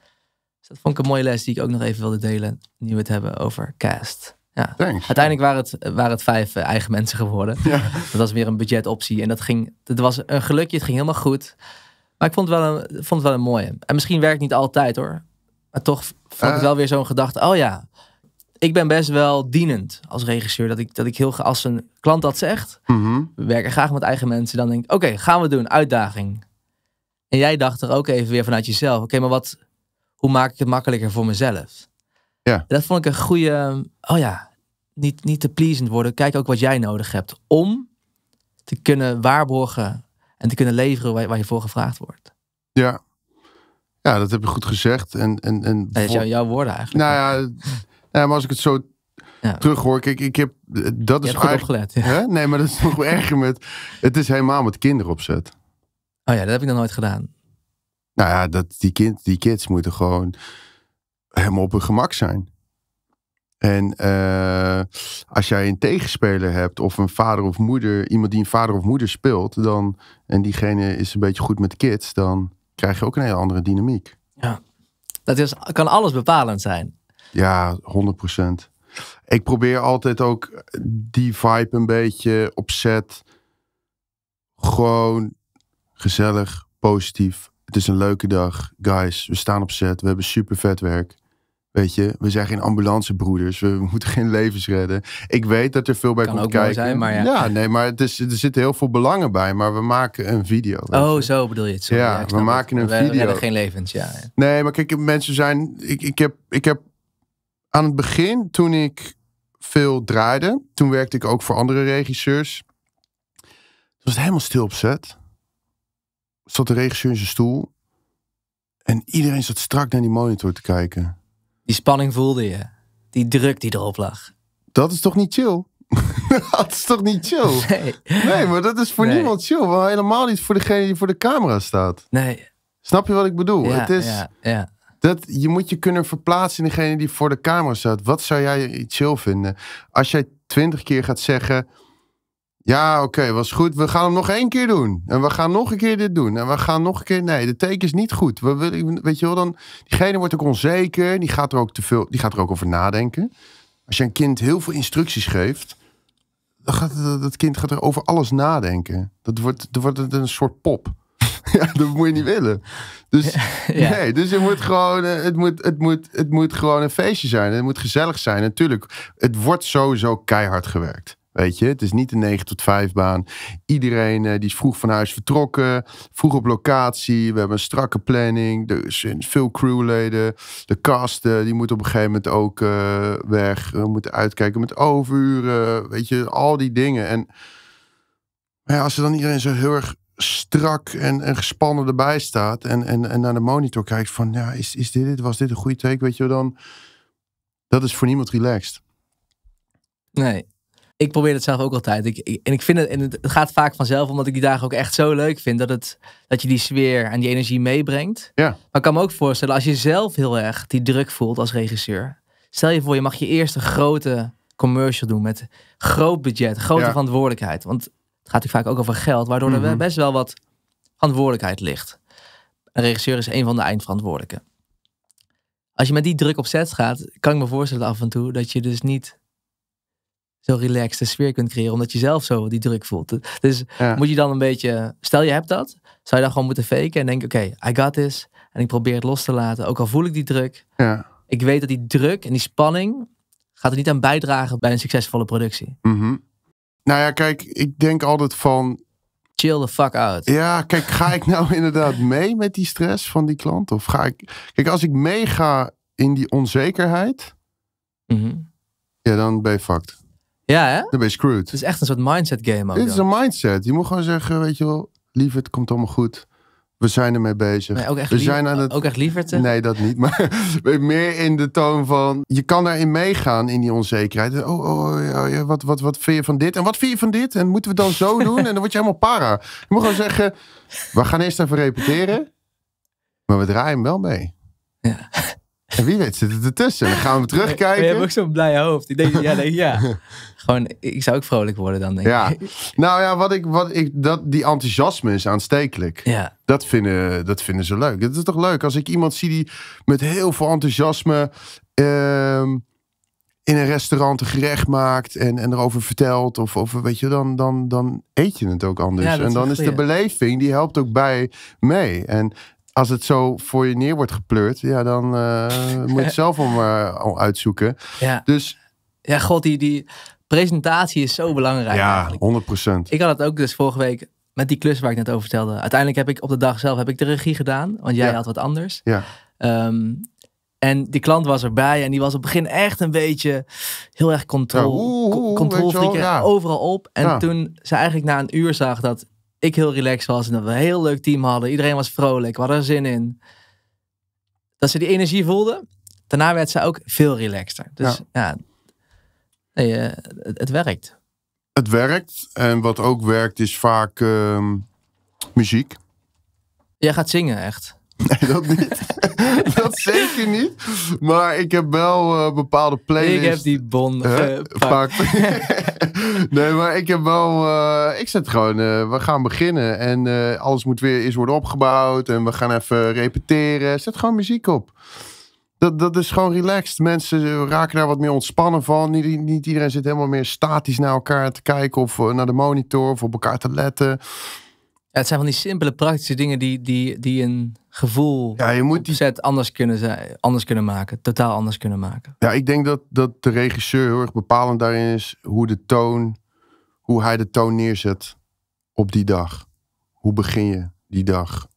[SPEAKER 2] Dus dat vond ik een mooie les die ik ook nog even wilde delen. Nu we het hebben over cast. Ja. Uiteindelijk waren het, waren het vijf eh, eigen mensen geworden. Ja. Dat was weer een budgetoptie. En dat ging, het was een gelukje, het ging helemaal goed. Maar ik vond het wel een, vond het wel een mooie. En misschien werkt niet altijd hoor. Maar toch vond ik ah. wel weer zo'n gedachte. Oh ja, ik ben best wel dienend als regisseur. Dat ik, dat ik heel graag, als een klant dat zegt, mhm. we werken graag met eigen mensen. Dan denk ik, oké, gaan we doen, uitdaging. En jij dacht er ook even weer vanuit jezelf. Oké, maar wat, hoe maak ik het makkelijker voor mezelf? Ja. Dat vond ik een goede, oh ja, niet, niet te pleasend worden. Kijk ook wat jij nodig hebt om te kunnen waarborgen en te kunnen leveren waar, waar je
[SPEAKER 1] voor gevraagd wordt. Ja, ja, dat heb je goed gezegd. En, en, en dat is jouw woorden eigenlijk. Nou, nou ja, maar als ik het zo terughoor, terug hoor, kijk, ik heb. Dat is goed opgelet, ja. hè? Nee, maar dat is nog [LAUGHS] erger met. Het is helemaal met kinderopzet. Oh ja, dat heb ik nog nooit gedaan. Nou ja, dat, die, kind, die kids moeten gewoon helemaal op hun gemak zijn. En eh, als jij een tegenspeler hebt of een vader of moeder, iemand die een vader of moeder speelt, dan, en diegene is een beetje goed met kids, dan krijg je ook een hele andere dynamiek.
[SPEAKER 2] Ja. Dat is, kan alles bepalend
[SPEAKER 1] zijn. Ja, 100%. Ik probeer altijd ook die vibe een beetje opzet. Gewoon gezellig, positief. Het is een leuke dag. Guys, we staan op set. We hebben super vet werk. Weet je, we zijn geen ambulancebroeders. We moeten geen levens redden. Ik weet dat er veel bij kan komt kijken. Zijn, maar ja. ja. nee, maar er zitten heel veel belangen bij. Maar we maken een video. Oh, zo bedoel je het. Sorry, ja, we maken een video. We redden geen levens, ja. Nee, maar kijk, mensen zijn... Ik, ik, heb, ik heb aan het begin, toen ik veel draaide... Toen werkte ik ook voor andere regisseurs. Toen was het helemaal stil op set. Zat de regisseur in zijn stoel. En iedereen zat strak naar die monitor te kijken.
[SPEAKER 2] Die spanning voelde je. Die druk die erop lag.
[SPEAKER 1] Dat is toch niet chill? [LAUGHS] dat is toch niet chill? [LAUGHS] Nee. maar dat is voor niemand chill. Maar helemaal niet voor degene die voor de camera staat. Nee. Snap je wat ik bedoel? het is, ja, ja. Dat, je moet je kunnen verplaatsen in degene die voor de camera staat. Wat zou jij chill vinden? Als jij twintig keer gaat zeggen... Ja, oké, was goed. We gaan hem nog één keer doen. En we gaan nog een keer dit doen. En we gaan nog een keer. Nee, de teken is niet goed. We, weet je wel, dan. Diegene wordt ook onzeker. Die gaat er ook te veel. Die gaat er ook over nadenken. Als je een kind heel veel instructies geeft. Dan gaat dat kind gaat er over alles nadenken. Dat wordt, dat wordt een soort pop. [LAUGHS] ja, dat moet je niet willen. Dus, [LAUGHS] ja. nee, dus het, moet gewoon, eh, het, moet, het, moet, het moet gewoon een feestje zijn. Het moet gezellig zijn. Natuurlijk, het wordt sowieso keihard gewerkt. Weet je, het is niet een 9 tot 5 baan. Iedereen eh, die is vroeg van huis vertrokken, vroeg op locatie. We hebben een strakke planning. Er zijn veel crewleden. De cast eh, die moet op een gegeven moment ook eh, weg. We moeten uitkijken met overuren. Weet je, al die dingen. En ja, als er dan iedereen zo heel erg strak en, gespannen erbij staat en, en, en naar de monitor kijkt van, ja, is, is dit, was dit een goede take? Weet je, dan dat is voor niemand relaxed.
[SPEAKER 2] Nee, ik probeer het zelf ook altijd. Ik, en ik vind het, en het gaat vaak vanzelf, omdat ik die dagen ook echt zo leuk vind. Dat, het, dat je die sfeer en die energie meebrengt. Ja. Maar ik kan me ook voorstellen, als je zelf heel erg die druk voelt als regisseur. Stel je voor, je mag je eerste grote commercial doen met groot budget, grote verantwoordelijkheid. Want het gaat natuurlijk vaak ook over geld, waardoor er mhm. best wel wat verantwoordelijkheid ligt. Een regisseur is een van de eindverantwoordelijken. Als je met die druk op set gaat, kan ik me voorstellen af en toe dat je dus niet zo relaxed de sfeer kunt creëren. Omdat je zelf zo die druk voelt. Dus moet je dan een beetje, stel je hebt dat, zou je dan gewoon moeten faken en denken, oké, I got this. En ik probeer het los te laten, ook al voel ik die druk. Ja. Ik weet dat die druk en die spanning gaat er niet aan bijdragen bij een succesvolle productie.
[SPEAKER 1] Mm Nou ja, kijk, ik denk altijd van. Chill the fuck out. Ja, kijk, ga ik nou [LAUGHS] inderdaad mee met die stress van die klant? Of ga ik. Kijk, als ik meega in die onzekerheid. Mhm. Ja, dan ben je fucked. Ja, hè? Dan ben je screwed. Het is echt een soort mindset game. Ook, Dit is een mindset. Je moet gewoon zeggen, weet je wel, liever het komt allemaal goed. We zijn ermee bezig. ook echt, we zijn aan het... ook echt liever te... Nee, dat niet. Maar [LAUGHS] meer in de toon van... Je kan daarin meegaan in die onzekerheid. Oh, oh, oh, oh ja, wat, wat, wat vind je van dit? En wat vind je van dit? En moeten we dan zo [LAUGHS] doen? En dan word je helemaal para. Je moet gewoon zeggen... We gaan eerst even repeteren. Maar we draaien hem wel mee. Ja. En wie weet zit het ertussen. Dan gaan we terugkijken. Je hebt ook zo'n blije hoofd. Ik denk, ja, denk, ja. [LAUGHS] Gewoon, ik zou ook vrolijk worden dan, denk ja. ik. Nou ja, wat ik, wat ik, dat, die enthousiasme is aanstekelijk. Ja. Dat, vinden, dat vinden ze leuk. Het is toch leuk als ik iemand zie die met heel veel enthousiasme... Ehm, in een restaurant een gerecht maakt en, en erover vertelt. Of, of weet je, dan, dan, dan eet je het ook anders. Ja, en dan is, is de beleving, die helpt ook bij mee. En als het zo voor je neer wordt gepleurd, ja, dan eh, [LAUGHS] moet je het zelf om, uh, uitzoeken.
[SPEAKER 2] Ja. Dus. Ja, god, die, die presentatie is zo belangrijk. Ja, 100%. Ik had het ook dus vorige week met die klus waar ik net over vertelde. Uiteindelijk heb ik op de dag zelf heb ik de regie gedaan, want jij had wat anders. Ja. Ehm, en die klant was erbij en die was op het begin echt een beetje heel erg controle ja, overal op. En toen ze eigenlijk na een uur zag dat ik heel relaxed was en dat we een heel leuk team hadden. Iedereen was vrolijk, we hadden er zin in. Dat ze die energie voelden. Daarna werd ze ook veel relaxter. Dus ja, eh,
[SPEAKER 1] het, werkt. Het werkt. En wat ook werkt is vaak ehm, muziek.
[SPEAKER 2] Jij gaat zingen, echt. Nee, dat
[SPEAKER 1] niet. [LAUGHS] dat zeker niet. Maar ik heb wel eh, bepaalde playlists. Ik heb die bon gepakt. [LAUGHS] nee, maar ik heb wel... Eh, ik zet gewoon, eh, we gaan beginnen. En alles moet weer eens worden opgebouwd. En we gaan even repeteren. Zet gewoon muziek op. Dat, dat is gewoon relaxed. Mensen raken daar wat meer ontspannen van. Niet, niet iedereen zit helemaal meer statisch naar elkaar te kijken. Of naar de monitor. Of op elkaar te letten
[SPEAKER 2] het zijn van die simpele, praktische dingen die, die, die een gevoel ja, zet anders kunnen, zijn, anders kunnen maken. Totaal anders kunnen maken.
[SPEAKER 1] Ja, ik denk dat, dat de regisseur heel erg bepalend daarin is hoe de toon, hoe hij de toon neerzet op die dag. Hoe begin je die dag?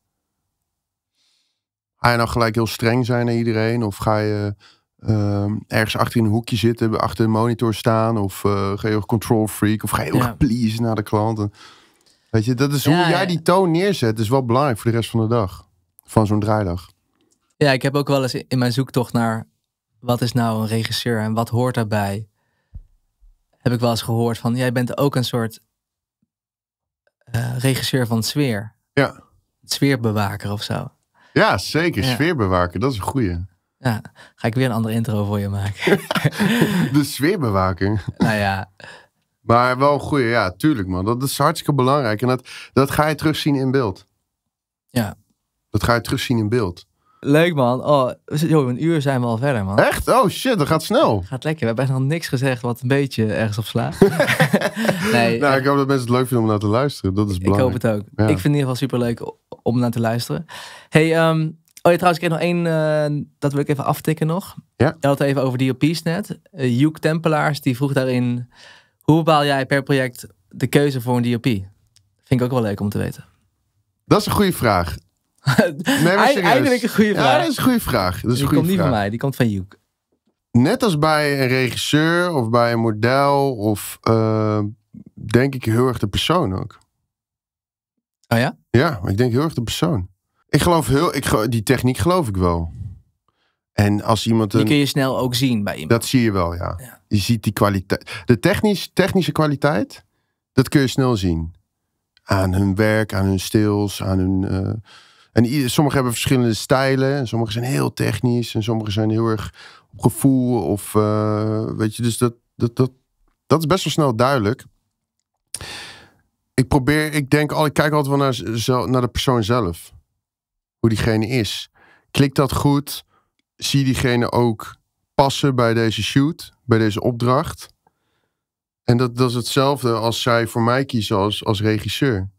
[SPEAKER 1] Ga je nou gelijk heel streng zijn naar iedereen? Of ga je ehm, ergens achter in een hoekje zitten, achter een monitor staan? Of eh, ga je heel control freak? Of ga je heel please naar de klanten? Weet je, dat is hoe jij die toon neerzet, is wel belangrijk voor de rest van de dag. Van zo'n draaidag.
[SPEAKER 2] Ja, ik heb ook wel eens in mijn zoektocht naar wat is nou een regisseur en wat hoort daarbij, heb ik wel eens gehoord van jij bent ook een soort eh, regisseur van sfeer. Ja. Sfeerbewaker of zo.
[SPEAKER 1] Ja, zeker. Sfeerbewaker, dat is een goeie. Ja, ga ik weer een andere
[SPEAKER 2] intro voor je maken.
[SPEAKER 1] [LAUGHS] de sfeerbewaker. Nou ja, maar wel een goede, ja, tuurlijk man. Dat is hartstikke belangrijk. En dat, dat ga je terugzien in beeld. Ja. Dat ga je terugzien in beeld. Leuk man. Oh, joh, een uur zijn we al verder man. Echt? Oh shit, dat gaat snel.
[SPEAKER 2] Gaat lekker. We hebben nog niks gezegd wat een beetje ergens op slaat. [LAUGHS]
[SPEAKER 1] nee, nou, eh, ik hoop dat mensen het leuk vinden om naar te luisteren. Dat is belangrijk. Ik hoop het ook. Ik vind in ieder geval super leuk om
[SPEAKER 2] naar te luisteren. Hey, ehm, oh ja, trouwens, ik heb nog één, eh, dat wil ik even aftikken nog. Ja. Je had even over DLP's net. Uh, eh, Hugh Tempelaars, die vroeg daarin hoe bepaal jij per project de keuze voor een DOP? Vind ik ook wel leuk om te weten. Dat is een goede vraag.
[SPEAKER 1] [LAUGHS] nee, Eindelijk een goede vraag. Ja, dat is een goede vraag. Dat is die een goede komt niet van mij, die komt van Joek. Net als bij een regisseur of bij een model of eh, denk ik heel erg de persoon ook. Oh ja? Ja, ik denk heel erg de persoon. Ik geloof heel, ik, die techniek geloof ik wel. En als iemand. Een, die kun je snel ook zien bij iemand. Dat zie je wel, ja. ja je ziet die kwaliteit. De technisch, technische kwaliteit, dat kun je snel zien. Aan hun werk, aan hun stils, aan hun. Eh, en sommigen hebben verschillende stijlen. En sommigen zijn heel technisch. En sommigen zijn heel erg op gevoel. Of eh, weet je, dus dat, dat, dat, dat is best wel snel duidelijk. Ik probeer, ik denk, al, ik kijk altijd wel naar, naar de persoon zelf. Hoe diegene is. Klikt dat goed? Zie diegene ook passen bij deze shoot, bij deze opdracht. En dat, dat is hetzelfde als zij voor mij kiezen als, als regisseur.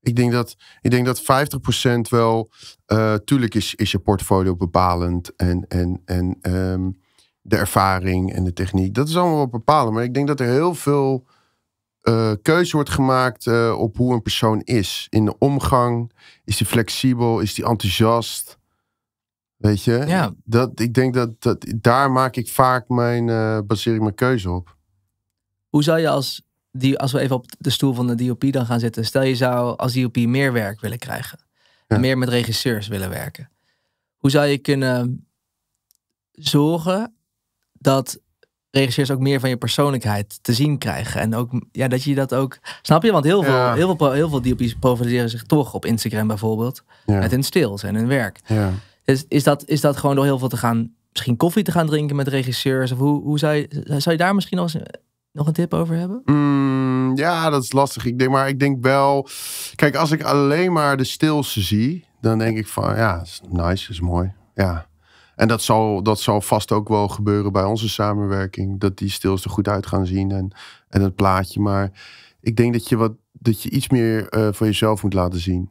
[SPEAKER 1] Ik denk dat, ik denk dat 50% wel. Eh, tuurlijk is, is je portfolio bepalend. En, en, en ehm, de ervaring en de techniek. Dat is allemaal wel bepalend. Maar ik denk dat er heel veel eh, keuze wordt gemaakt eh, op hoe een persoon is. In de omgang. Is die flexibel? Is die enthousiast? Weet je? Ja. Dat, ik denk dat, dat daar maak ik vaak mijn, uh, eh, baseer ik mijn keuze op. Hoe zou je als,
[SPEAKER 2] die, als we even op de stoel van de DOP dan gaan zitten. Stel je zou als DOP meer werk willen krijgen. meer met regisseurs willen werken. Hoe zou je kunnen zorgen dat regisseurs ook meer van je persoonlijkheid te zien krijgen. En ook ja, dat je dat ook. Snap je? Want heel veel, heel veel, heel veel DOP's profileren zich toch op Instagram bijvoorbeeld. Met hun stils en hun werk. Ja. Is, is, dat, is dat gewoon door heel veel te gaan, misschien koffie te gaan drinken met regisseurs? Of hoe, hoe zou, je, zou je daar misschien nog, eens, eh, nog een tip over hebben?
[SPEAKER 1] Mm, ja, dat is lastig. Ik denk, maar ik denk wel, kijk, als ik alleen maar de stilste zie, dan denk ik van ja, is nice, is mooi. Ja. En dat zal, dat zal vast ook wel gebeuren bij onze samenwerking. Dat die stils goed uit gaan zien en, en het plaatje. Maar ik denk dat je, wat, dat je iets meer uh, van jezelf moet laten zien.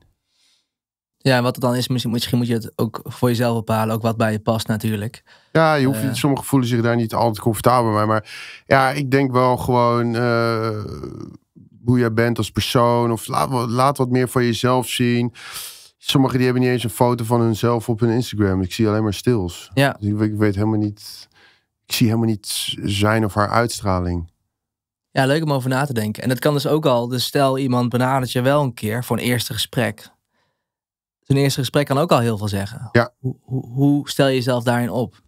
[SPEAKER 2] Ja, wat het dan is, misschien, misschien moet je het ook voor jezelf bepalen, ook wat bij je past natuurlijk.
[SPEAKER 1] Ja, je hoeft, uh, eh. sommigen voelen zich daar niet altijd comfortabel bij. Maar ja, ik denk wel gewoon eh, hoe jij bent als persoon. Of laat, laat wat meer van jezelf zien. Sommigen die hebben niet eens een foto van hunzelf op hun Instagram. Ik zie alleen maar stils. Ja. Dus ik, ik weet helemaal niet. Ik zie helemaal niet zijn of haar uitstraling.
[SPEAKER 2] Ja, leuk om over na te denken. En dat kan dus ook al. Dus stel iemand benadert je wel een keer voor een eerste gesprek Ten eerste gesprek kan ook al heel veel zeggen. Ja. Hoe, hoe, stel je jezelf daarin op?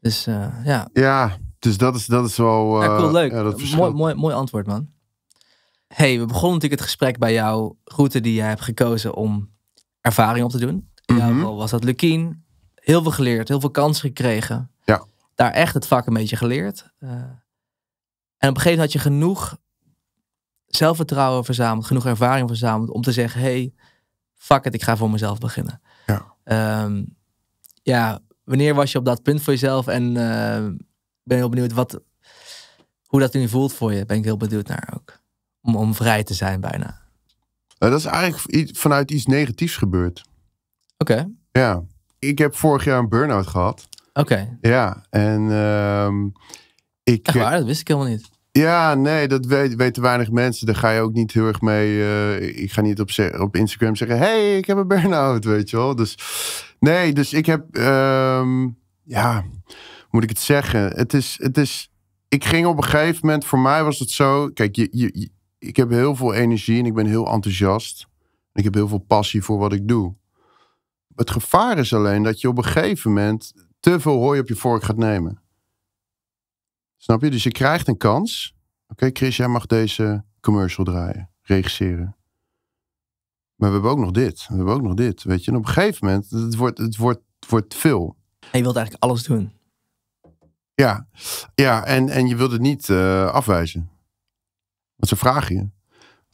[SPEAKER 1] Dus eh, ja. Ja, dus dat is, dat is wel... Uh, ja, cool, eh, leuk. dat mooi,
[SPEAKER 2] mooi, mooi antwoord, man. hey, we begonnen natuurlijk het gesprek bij jouw route die je hebt gekozen om ervaring op te doen. In jouw mhm. was dat Lukien. Heel veel geleerd, heel veel kansen gekregen. Ja. Daar echt het vak een beetje geleerd. Eh, en op een gegeven moment had je genoeg zelfvertrouwen verzameld, genoeg ervaring verzameld om te zeggen: hé, hey, fuck it, ik ga voor mezelf beginnen. Ja, ehm, ja wanneer was je op dat punt voor jezelf? En uh, ben heel benieuwd wat, hoe dat nu voelt voor je. Ben ik heel benieuwd naar ook. Om, om vrij te zijn bijna.
[SPEAKER 1] Eh, dat is eigenlijk vanuit iets negatiefs gebeurd. Oké. Ja. Ik heb vorig jaar een burn-out gehad. Oké. Ja, en ehm, ik... Echt waar, eh, dat wist ik helemaal niet. Ja, nee, dat weten weinig mensen. Daar ga je ook niet heel erg mee. Eh, ik ga niet op, op Instagram zeggen: hey, ik heb een burn-out, weet je wel. Dus nee, dus ik heb. Um, ja, moet ik het zeggen? Het is, het is. Ik ging op een gegeven moment, voor mij was het zo. Kijk, je, ik heb heel veel energie en ik ben heel enthousiast. Ik heb heel veel passie voor wat ik doe. Het gevaar is alleen dat je op een gegeven moment te veel hooi op je vork gaat nemen. Snap je? Dus je krijgt een kans. Oké, Chris, jij mag deze commercial draaien, regisseren. Maar we hebben ook nog dit. We hebben ook nog dit. Weet je, en op een gegeven moment, het wordt, het wordt, veel. En je wilt eigenlijk alles doen. Ja, ja en, en je wilt het niet eh, afwijzen. Want ze vragen je.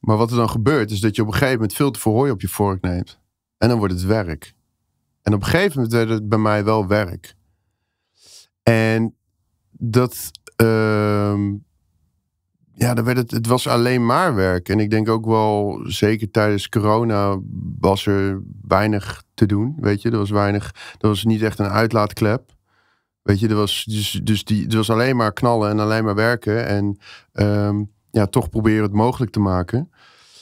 [SPEAKER 1] Maar wat er dan gebeurt, is dat je op een gegeven moment veel te veel hooi op je vork neemt. En dan wordt het werk. En op een gegeven moment werd het bij mij wel werk. En dat Ehm, ja, dan werd het, het was alleen maar werk. En ik denk ook wel, zeker tijdens corona, was er weinig te doen. Weet je, er was weinig, dat was niet echt een uitlaatklep. Weet je, er was, dus, dus die, er was alleen maar knallen en alleen maar werken. En ehm, ja, toch proberen het mogelijk te maken.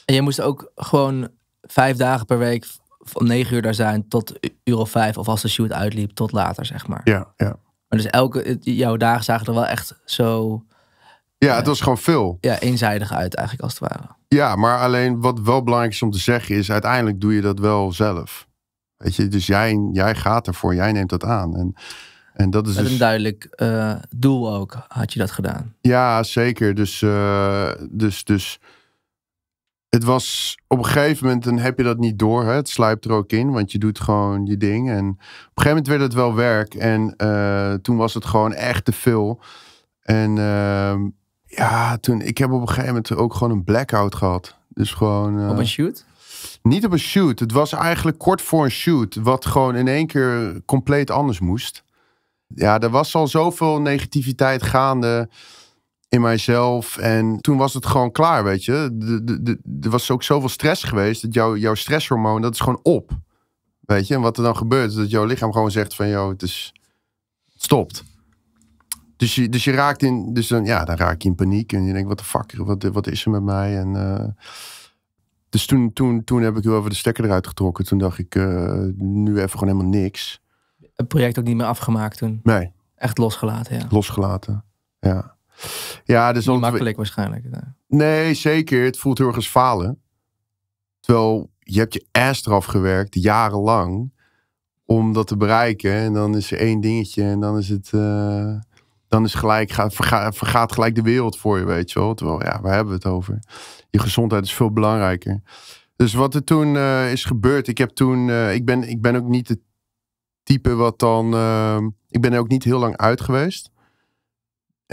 [SPEAKER 1] En je moest ook gewoon vijf dagen per week
[SPEAKER 2] van negen uur daar zijn tot uur of vijf. Of als de shoot uitliep, tot later, zeg maar. Ja, ja. Maar dus elke, jouw dagen zagen er wel echt zo...
[SPEAKER 1] Ja, het eh, was gewoon veel.
[SPEAKER 2] Ja, eenzijdig uit eigenlijk als het ware.
[SPEAKER 1] Ja, maar alleen wat wel belangrijk is om te zeggen is, uiteindelijk doe je dat wel zelf. Weet je, dus jij, jij gaat ervoor, jij neemt dat aan. En, en dat is Met dus een
[SPEAKER 2] duidelijk eh, doel ook, had je dat gedaan.
[SPEAKER 1] Ja, zeker. Dus, eh, dus, dus het was op een gegeven moment, dan heb je dat niet door. Hè? Het slijpt er ook in, want je doet gewoon je ding. En op een gegeven moment werd het wel werk. En eh, toen was het gewoon echt te veel. En ehm, ja, toen, ik heb op een gegeven moment ook gewoon een blackout gehad. Dus gewoon. Eh, op een shoot? Niet op een shoot. Het was eigenlijk kort voor een shoot, wat gewoon in één keer compleet anders moest. Ja, er was al zoveel negativiteit gaande in mijzelf. En toen was het gewoon klaar, weet je. Er was ook zoveel stress geweest dat jouw jouw stresshormoon, dat is gewoon op. Weet je, en wat er dan gebeurt, is dat jouw lichaam gewoon zegt van, joh, het is, stopt. Dus je, dus je raakt in, dus dan, ja, dan raak je in paniek en je denkt, wat de fuck, wat, wat is er met mij? En, eh, dus toen, toen, toen heb ik heel even de stekker eruit getrokken. Toen dacht ik, eh, nu even gewoon helemaal niks.
[SPEAKER 2] Het project ook niet meer afgemaakt toen?
[SPEAKER 1] Nee. Echt losgelaten, ja. Losgelaten, ja. Ja, dus Niet makkelijk waarschijnlijk. Nee, zeker. Het voelt heel erg als falen. Terwijl je hebt je ass eraf gewerkt, jarenlang, om dat te bereiken. En dan is er één dingetje en dan is het... Eh, dan is gelijk, vergaat, vergaat gelijk de wereld voor je, weet je wel. Terwijl, ja, waar hebben we het over? Je gezondheid is veel belangrijker. Dus wat er toen eh, is gebeurd, ik heb toen, eh, ik, ben, ik ben ook niet het type wat dan, ik ben er ook niet heel lang uit geweest.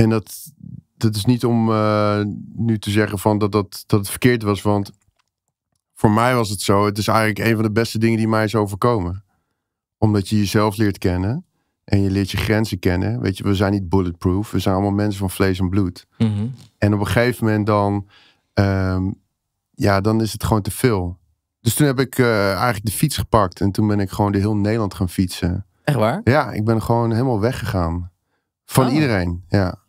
[SPEAKER 1] En dat, dat is niet om eh, nu te zeggen van dat, dat, dat het verkeerd was. Want voor mij was het zo. Het is eigenlijk een van de beste dingen die mij is overkomen. Omdat je jezelf leert kennen. En je leert je grenzen kennen. Weet je, we zijn niet bulletproof. We zijn allemaal mensen van vlees en bloed. Mhm. En op een gegeven moment dan... Ehm, ja, dan is het gewoon te veel. Dus toen heb ik eh, eigenlijk de fiets gepakt. En toen ben ik gewoon de heel Nederland gaan fietsen. Echt waar? Ja, ik ben gewoon helemaal weggegaan. Van oh. iedereen, ja.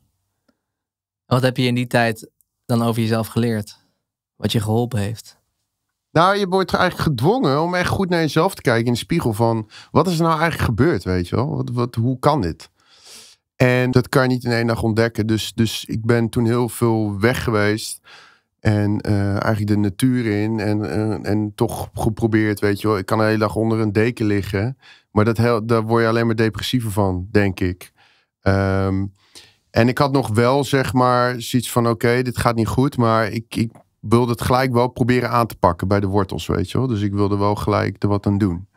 [SPEAKER 2] Wat heb je in die tijd dan
[SPEAKER 1] over jezelf geleerd? Wat je geholpen heeft? Nou, je wordt eigenlijk gedwongen om echt goed naar jezelf te kijken in de spiegel van wat is er nou eigenlijk gebeurd, weet je wel? Wat, wat, hoe kan dit? En dat kan je niet in één dag ontdekken. Dus, dus ik ben toen heel veel weg geweest. En eh, eigenlijk de natuur in. En, eh, en toch geprobeerd, weet je wel. Ik kan de hele dag onder een deken liggen. Maar dat heel, daar word je alleen maar depressiever van, denk ik. Ehm, en ik had nog wel, zeg maar, zoiets van: oké, dit gaat niet goed, maar ik, ik wilde het gelijk wel proberen aan te pakken bij de wortels, weet je wel. Dus ik wilde wel gelijk er wat aan doen.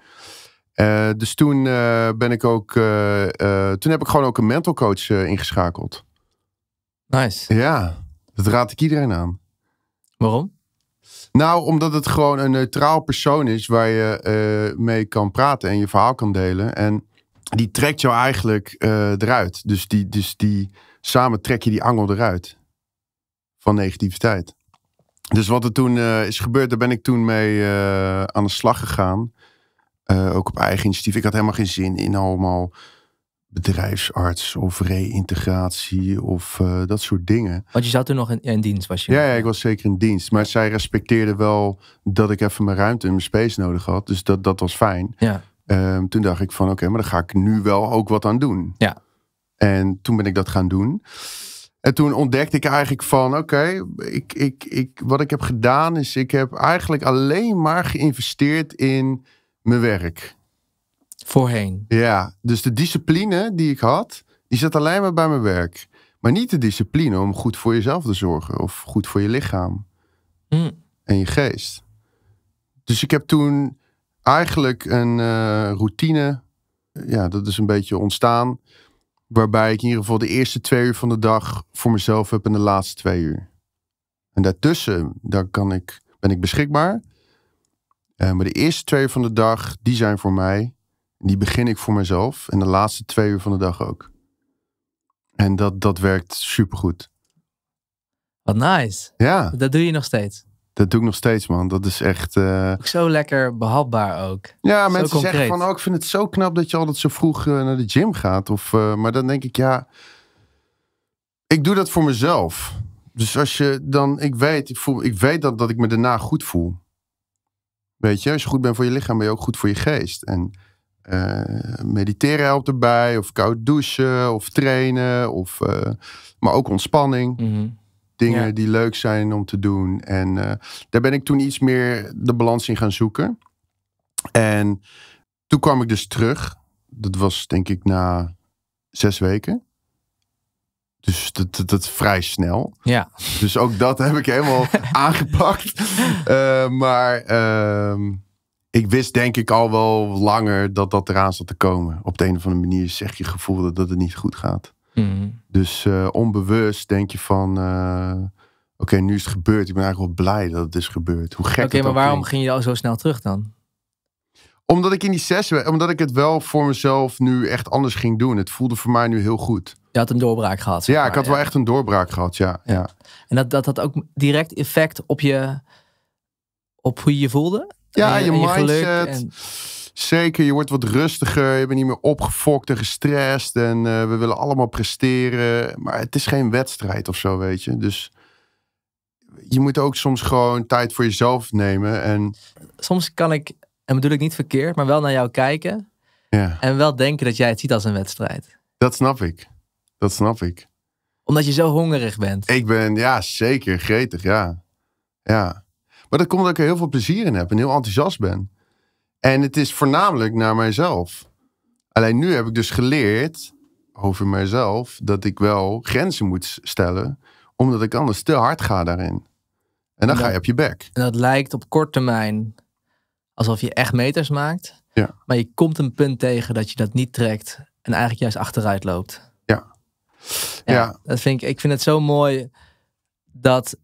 [SPEAKER 1] Eh, dus toen eh, ben ik ook, eh, toen heb ik gewoon ook een mental coach ingeschakeld. Nice. Ja, dat raad ik iedereen aan. Waarom? Nou, omdat het gewoon een neutraal persoon is waar je mee kan praten en je verhaal kan delen. En die trekt jou eigenlijk eh, eruit. Dus, die, dus die, samen trek je die angel eruit. Van negativiteit. Dus wat er toen eh, is gebeurd, daar ben ik toen mee eh, aan de slag gegaan. ook op eigen initiatief. Ik had helemaal geen zin in allemaal bedrijfsarts of reïntegratie of dat soort dingen. Want je zat toen nog in, dienst, was je? Ja, ik was zeker in dienst. Maar zij respecteerde wel dat ik even mijn ruimte en mijn space nodig had. Dus dat, dat was fijn. Ja. Ehm, toen dacht ik van oké, maar daar ga ik nu wel ook wat aan doen. Ja. En toen ben ik dat gaan doen. En toen ontdekte ik eigenlijk van oké, ik, ik, ik, wat ik heb gedaan is ik heb eigenlijk alleen maar geïnvesteerd in mijn werk. Voorheen. Ja, dus de discipline die ik had, die zat alleen maar bij mijn werk. Maar niet de discipline om goed voor jezelf te zorgen of goed voor je lichaam hm. en je geest. Dus ik heb toen eigenlijk een eh, routine. Ja, dat is een beetje ontstaan. Waarbij ik in ieder geval de eerste twee uur van de dag voor mezelf heb en de laatste twee uur. En daartussen, daar kan ik, ben ik beschikbaar. Eh, maar de eerste twee uur van de dag, die zijn voor mij. Die begin ik voor mezelf. En de laatste twee uur van de dag ook. En dat, dat werkt supergoed.
[SPEAKER 2] Wat nice.
[SPEAKER 1] Ja. Dat doe je nog steeds. Dat doe ik nog steeds, man. Dat is echt. Eh,
[SPEAKER 2] zo lekker behapbaar ook. Ja, mensen zeggen van: ook
[SPEAKER 1] oh, ik vind het zo knap dat je altijd zo vroeg eh, naar de gym gaat. Of, eh, maar dan denk ik, ja. Ik doe dat voor mezelf. Dus als je dan, ik weet, ik, voel, ik weet dat, dat ik me daarna goed voel. Weet je, als je goed bent voor je lichaam, ben je ook goed voor je geest. En mediteren helpt erbij, of koud douchen, of trainen, of, maar ook ontspanning. Mm dingen die leuk zijn om te doen. En eh, daar ben ik toen iets meer de balans in gaan zoeken. En toen kwam ik dus terug. Dat was denk ik na zes weken. Dus dat, dat, vrij snel. Ja. Dus ook dat heb ik helemaal [LAUGHS] aangepakt. Eh, maar ehm, ik wist denk ik al wel langer dat dat eraan zat te komen. Op de een of andere manier zeg je gevoel dat het niet goed gaat. Mhm. Dus eh, onbewust denk je van, eh, oké, nu is het gebeurd. Ik ben eigenlijk wel blij dat het is gebeurd. Hoe gek Oké, maar waarom
[SPEAKER 2] ging je al zo snel terug dan?
[SPEAKER 1] Omdat ik in die zes, omdat ik het wel voor mezelf nu echt anders ging doen. Het voelde voor mij nu heel goed. Je had een doorbraak gehad. Ja, ik had wel echt een doorbraak gehad, ja. ja. En dat, dat
[SPEAKER 2] had ook direct effect op je,
[SPEAKER 1] op hoe je je voelde?
[SPEAKER 2] Ja, je, je, mindset. En...
[SPEAKER 1] Zeker, je wordt wat rustiger. Je bent niet meer opgefokt en gestrest. En eh, we willen allemaal presteren. Maar het is geen wedstrijd of zo, weet je. Dus je moet ook soms gewoon tijd voor jezelf nemen. En... Soms kan ik, en
[SPEAKER 2] bedoel ik niet verkeerd, maar wel naar jou kijken. Ja. En wel denken dat jij het ziet als een wedstrijd.
[SPEAKER 1] Dat snap ik. Dat snap ik. Omdat
[SPEAKER 2] je zo hongerig
[SPEAKER 1] bent. Ik ben, ja, zeker. Gretig, ja. Ja. Maar dat komt omdat ik er heel veel plezier in heb en heel enthousiast ben. En het is voornamelijk naar mijzelf. Alleen nu heb ik dus geleerd over mijzelf dat ik wel grenzen moet stellen, omdat ik anders te hard ga daarin. En dan ga je op je bek.
[SPEAKER 2] En dat lijkt op korte termijn alsof je echt meters maakt. Ja. Maar je komt een punt tegen dat je dat niet trekt en eigenlijk juist achteruit loopt. Ja. Ja, ja. Dat vind ik, ik vind het zo mooi dat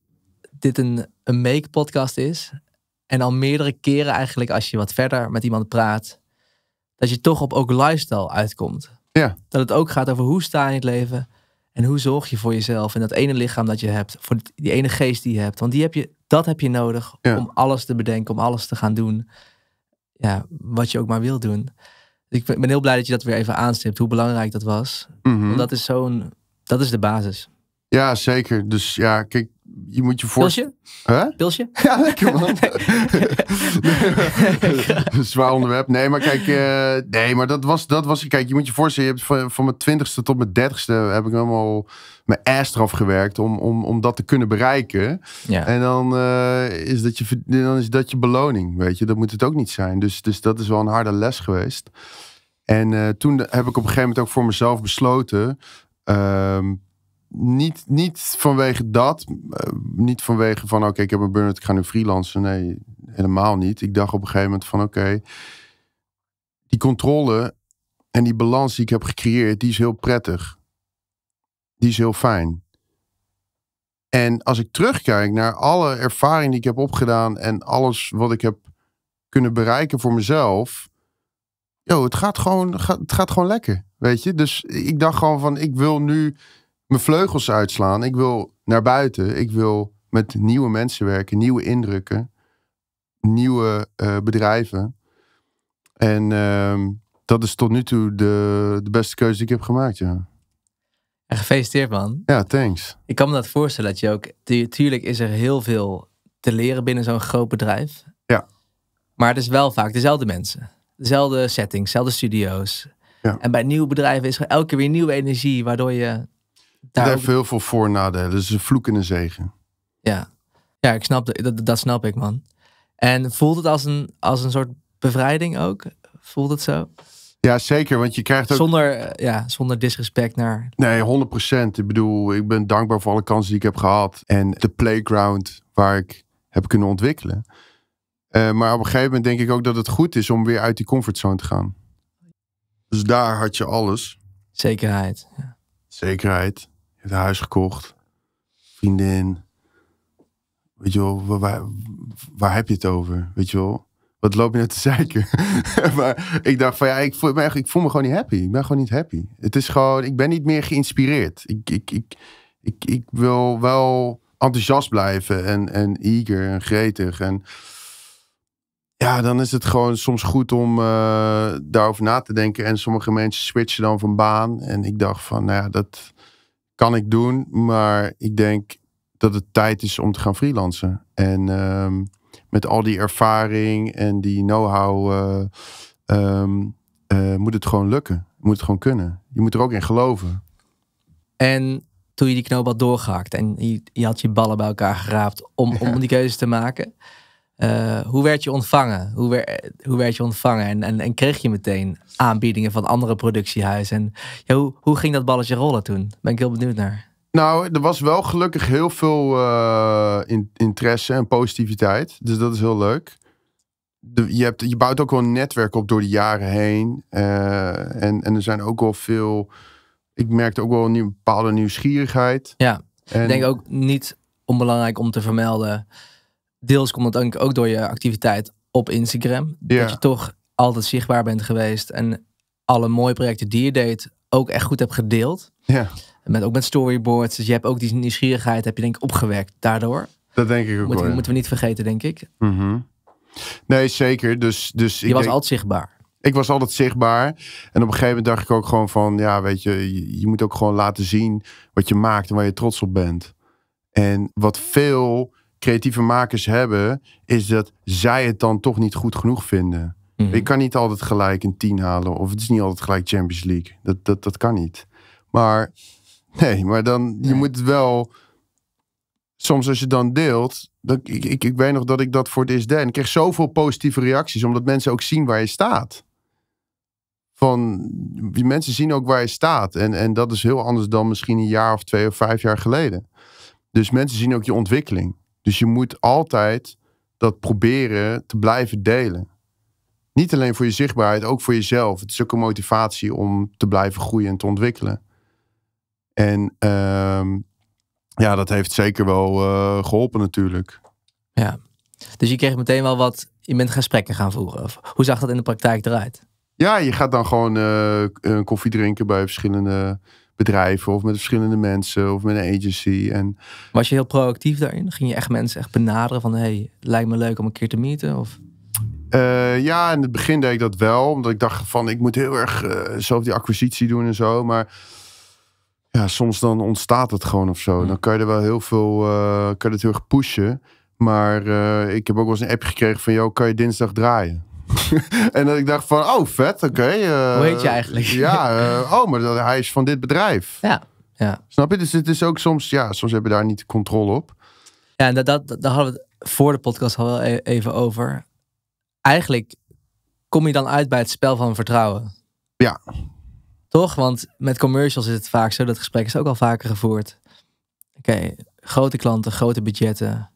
[SPEAKER 2] dit een, een make-podcast is. En al meerdere keren eigenlijk als je wat verder met iemand praat, dat je toch op ook lifestyle uitkomt. Ja. Dat het ook gaat over hoe sta je in het leven en hoe zorg je voor jezelf en dat ene lichaam dat je hebt, voor die ene geest die je hebt. Want die heb je, dat heb je nodig om alles te bedenken, om alles te gaan doen. Ja, wat je ook maar wil doen. Ik ben heel blij dat je dat weer even aanstipt, hoe belangrijk dat was. Mhm. Want dat is zo'n, dat is de basis.
[SPEAKER 1] Ja, zeker. Dus ja, kijk, je moet je voor... Pilsje? Pilsje? [LAUGHS] Ja, [LAUGHS] [LAUGHS] Zwaar onderwerp. Nee, maar kijk, eh, nee, maar dat was, dat was. Kijk, je moet je voorstellen, je hebt van, van mijn twintigste tot mijn dertigste heb ik helemaal mijn ass eraf gewerkt om, om, om dat te kunnen bereiken. Ja. En dan, eh, is dat je, dan is dat je beloning, weet je. Dat moet het ook niet zijn. Dus, dus dat is wel een harde les geweest. En eh, toen heb ik op een gegeven moment ook voor mezelf besloten. Ehm, niet, niet vanwege dat. Eh, niet vanwege van oké, ik heb een burn-out, ik ga nu freelancen. Nee, helemaal niet. Ik dacht op een gegeven moment van oké, die controle en die balans die ik heb gecreëerd, die is heel prettig. Die is heel fijn. En als ik terugkijk naar alle ervaring die ik heb opgedaan en alles wat ik heb kunnen bereiken voor mezelf. Yo, het gaat gewoon, het gaat gewoon lekker. Weet je? Dus ik dacht gewoon van ik wil nu mijn vleugels uitslaan. Ik wil naar buiten. Ik wil met nieuwe mensen werken, nieuwe indrukken, nieuwe eh, bedrijven. En ehm, dat is tot nu toe de, de beste keuze die ik heb gemaakt, ja.
[SPEAKER 2] En gefeliciteerd, man.
[SPEAKER 1] Ja, thanks.
[SPEAKER 2] Ik kan me dat voorstellen dat je ook. Tuurlijk is er heel veel te leren binnen zo'n groot bedrijf. Ja. Maar het is wel vaak dezelfde mensen, dezelfde settings, dezelfde studio's. Ja. En bij nieuwe bedrijven is er elke keer weer nieuwe energie, waardoor je
[SPEAKER 1] daar... Het heel veel voor- en nadelen. Dus een vloek en een zegen.
[SPEAKER 2] Ja, ja ik snap dat, dat snap ik, man. En voelt het als een, als een soort bevrijding ook? Voelt het zo?
[SPEAKER 1] Ja, zeker. Want je krijgt ook...
[SPEAKER 2] Zonder, eh, ja, zonder disrespect naar...
[SPEAKER 1] Nee, 100%. Ik bedoel, ik ben dankbaar voor alle kansen die ik heb gehad. En de playground waar ik heb kunnen ontwikkelen. Eh, maar op een gegeven moment denk ik ook dat het goed is om weer uit die comfortzone te gaan. Dus daar had je alles. Zekerheid. Ja. Zekerheid hebt een huis gekocht. Vriendin. Weet je wel, waar, waar, heb je het over? Weet je wel? Wat loop je nou te zeiken? [LAUGHS] maar ik dacht van ja, ik voel, me, ik voel me gewoon niet happy. Ik ben gewoon niet happy. Het is gewoon, ik ben niet meer geïnspireerd. Ik, ik, ik, ik, wil wel enthousiast blijven en, en eager en gretig. En ja, dan is het gewoon soms goed om eh, daarover na te denken. En sommige mensen switchen dan van baan. En ik dacht van, nou ja, dat kan ik doen, maar ik denk dat het tijd is om te gaan freelancen. En ehm, met al die ervaring en die know-how eh, ehm, eh, moet het gewoon lukken. Moet het gewoon kunnen. Je moet er ook in geloven.
[SPEAKER 2] En toen je die knoop had doorgehakt
[SPEAKER 1] en je, had je ballen bij elkaar
[SPEAKER 2] geraapt om, om die keuze te maken. Eh, hoe werd je ontvangen? Hoe, hoe werd je ontvangen? En, en, kreeg je meteen aanbiedingen van andere productiehuizen? En hoe, hoe ging dat balletje rollen toen? Ben ik heel benieuwd naar.
[SPEAKER 1] Nou, er was wel gelukkig heel veel eh, interesse en positiviteit. Dus dat is heel leuk. je, hebt, je bouwt ook wel een netwerk op door de jaren heen. Eh, en, en er zijn ook wel veel. Ik merkte ook wel een bepaalde nieuwsgierigheid.
[SPEAKER 2] Ja, en, ik denk ook niet onbelangrijk om te vermelden deels komt dat ook door je activiteit op Instagram. Dat je toch altijd zichtbaar bent geweest en alle mooie projecten die je deed ook echt goed hebt gedeeld. Met, ook met storyboards. Dus je hebt ook die nieuwsgierigheid heb je denk ik opgewekt daardoor.
[SPEAKER 1] Dat denk ik ook moeten, Moeten
[SPEAKER 2] we niet vergeten, denk ik.
[SPEAKER 1] Mhm. Nee, zeker. Dus, dus je ik was altijd zichtbaar. Ik was altijd zichtbaar. En op een gegeven moment dacht ik ook gewoon van... Ja, weet je, je, je moet ook gewoon laten zien wat je maakt en waar je trots op bent. En wat veel creatieve makers hebben, is dat zij het dan toch niet goed genoeg vinden. Mm. Ik kan niet altijd gelijk een 10 halen, of het is niet altijd gelijk Champions League. Dat, dat, dat kan niet. Maar nee, maar dan, je moet wel. Soms als je dan deelt, ik, ik, ik weet nog dat ik dat voor het eerst deed. En ik kreeg zoveel positieve reacties, omdat mensen ook zien waar je staat van die mensen zien ook waar je staat. En, en dat is heel anders dan misschien een jaar of twee of vijf jaar geleden. Dus mensen zien ook je ontwikkeling. Dus je moet altijd dat proberen te blijven delen. Niet alleen voor je zichtbaarheid, ook voor jezelf. Het is ook een motivatie om te blijven groeien en te ontwikkelen. En ehm, ja, dat heeft zeker wel eh, geholpen natuurlijk. Ja,
[SPEAKER 2] dus je kreeg meteen wel wat, je bent gesprekken gaan voeren. Of, hoe zag dat in de praktijk eruit?
[SPEAKER 1] Ja, je gaat dan gewoon uh, koffie drinken bij verschillende bedrijven of met verschillende mensen of met een agency. En... Was
[SPEAKER 2] je heel proactief daarin? Ging je echt mensen echt benaderen van hey, lijkt me leuk om een keer te meten. Of?
[SPEAKER 1] Eh, ja, in het begin deed ik dat wel. Omdat ik dacht van ik moet heel erg uh, zelf die acquisitie doen en zo. Maar ja, soms dan ontstaat het gewoon of zo. Hmm. Dan kan je er wel heel veel, uh, kan je het heel erg pushen. Maar ik heb ook wel eens een app gekregen van jou, kan je dinsdag draaien? [LAUGHS] en dat ik dacht van, oh vet, oké. Eh, Hoe heet je eigenlijk? [LAUGHS] ja, eh, oh, maar hij is van dit bedrijf. Ja, ja. Snap je? Dus het is ook soms, ja, soms hebben we daar niet de controle op. Ja, en dat, dat, daar hadden we het voor de podcast al wel e- even over. Eigenlijk
[SPEAKER 2] kom je dan uit bij het spel van vertrouwen. Ja. Toch? Want met commercials is het vaak zo, dat gesprek is ook al vaker gevoerd. Oké, grote klanten, grote budgetten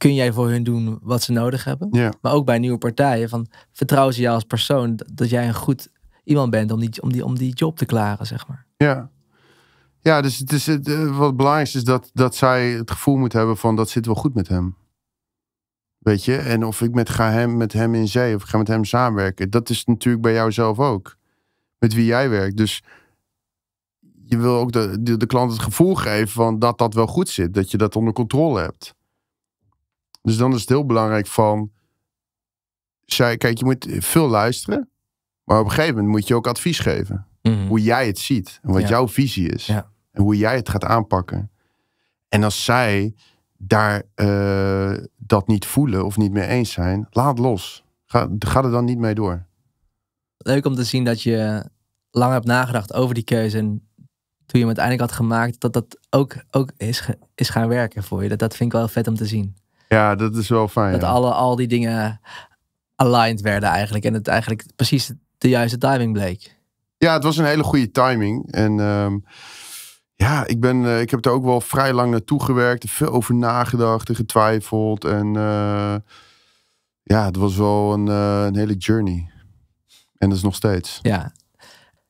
[SPEAKER 2] kun jij voor hun doen wat ze nodig hebben. Maar ook bij nieuwe partijen. Van, vertrouwen ze jou als persoon dat, jij een goed iemand bent om die, om, die, om die job te klaren, zeg maar.
[SPEAKER 1] Ja, ja dus het is, het, eh, wat belangrijk is, is dat, dat zij het gevoel moeten hebben van dat zit wel goed met hem. Weet je, en of ik met, ga hem, met hem in zee of ga met hem samenwerken. Dat is natuurlijk bij jou zelf ook. Met wie jij werkt. Dus je wil ook de, de, de klant het gevoel geven van dat dat wel goed zit. Dat je dat onder controle hebt. Dus dan is het heel belangrijk van. Zij, kijk, je moet veel luisteren. Maar op een gegeven moment moet je ook advies geven. Mhm. Hoe jij het ziet. En wat jouw visie is. En hoe jij het gaat aanpakken. En als zij daar eh, dat niet voelen of niet mee eens zijn, laat los. Ga, er dan niet mee door.
[SPEAKER 2] Leuk om te zien dat je lang hebt nagedacht over die keuze. En toen je hem uiteindelijk had gemaakt, dat dat ook, ook is, is gaan werken voor je. Dat, dat vind ik wel vet om te
[SPEAKER 1] zien. Ja, dat is wel fijn. Dat alle,
[SPEAKER 2] al die dingen aligned werden eigenlijk. En het eigenlijk precies de juiste timing bleek.
[SPEAKER 1] Ja, het was een hele goede timing. En ehm, ja, ik, ben, eh, ik heb er ook wel vrij lang naartoe gewerkt. Veel over nagedacht en getwijfeld. En eh, ja, het was wel een, eh, een hele journey. En dat is nog steeds. Ja.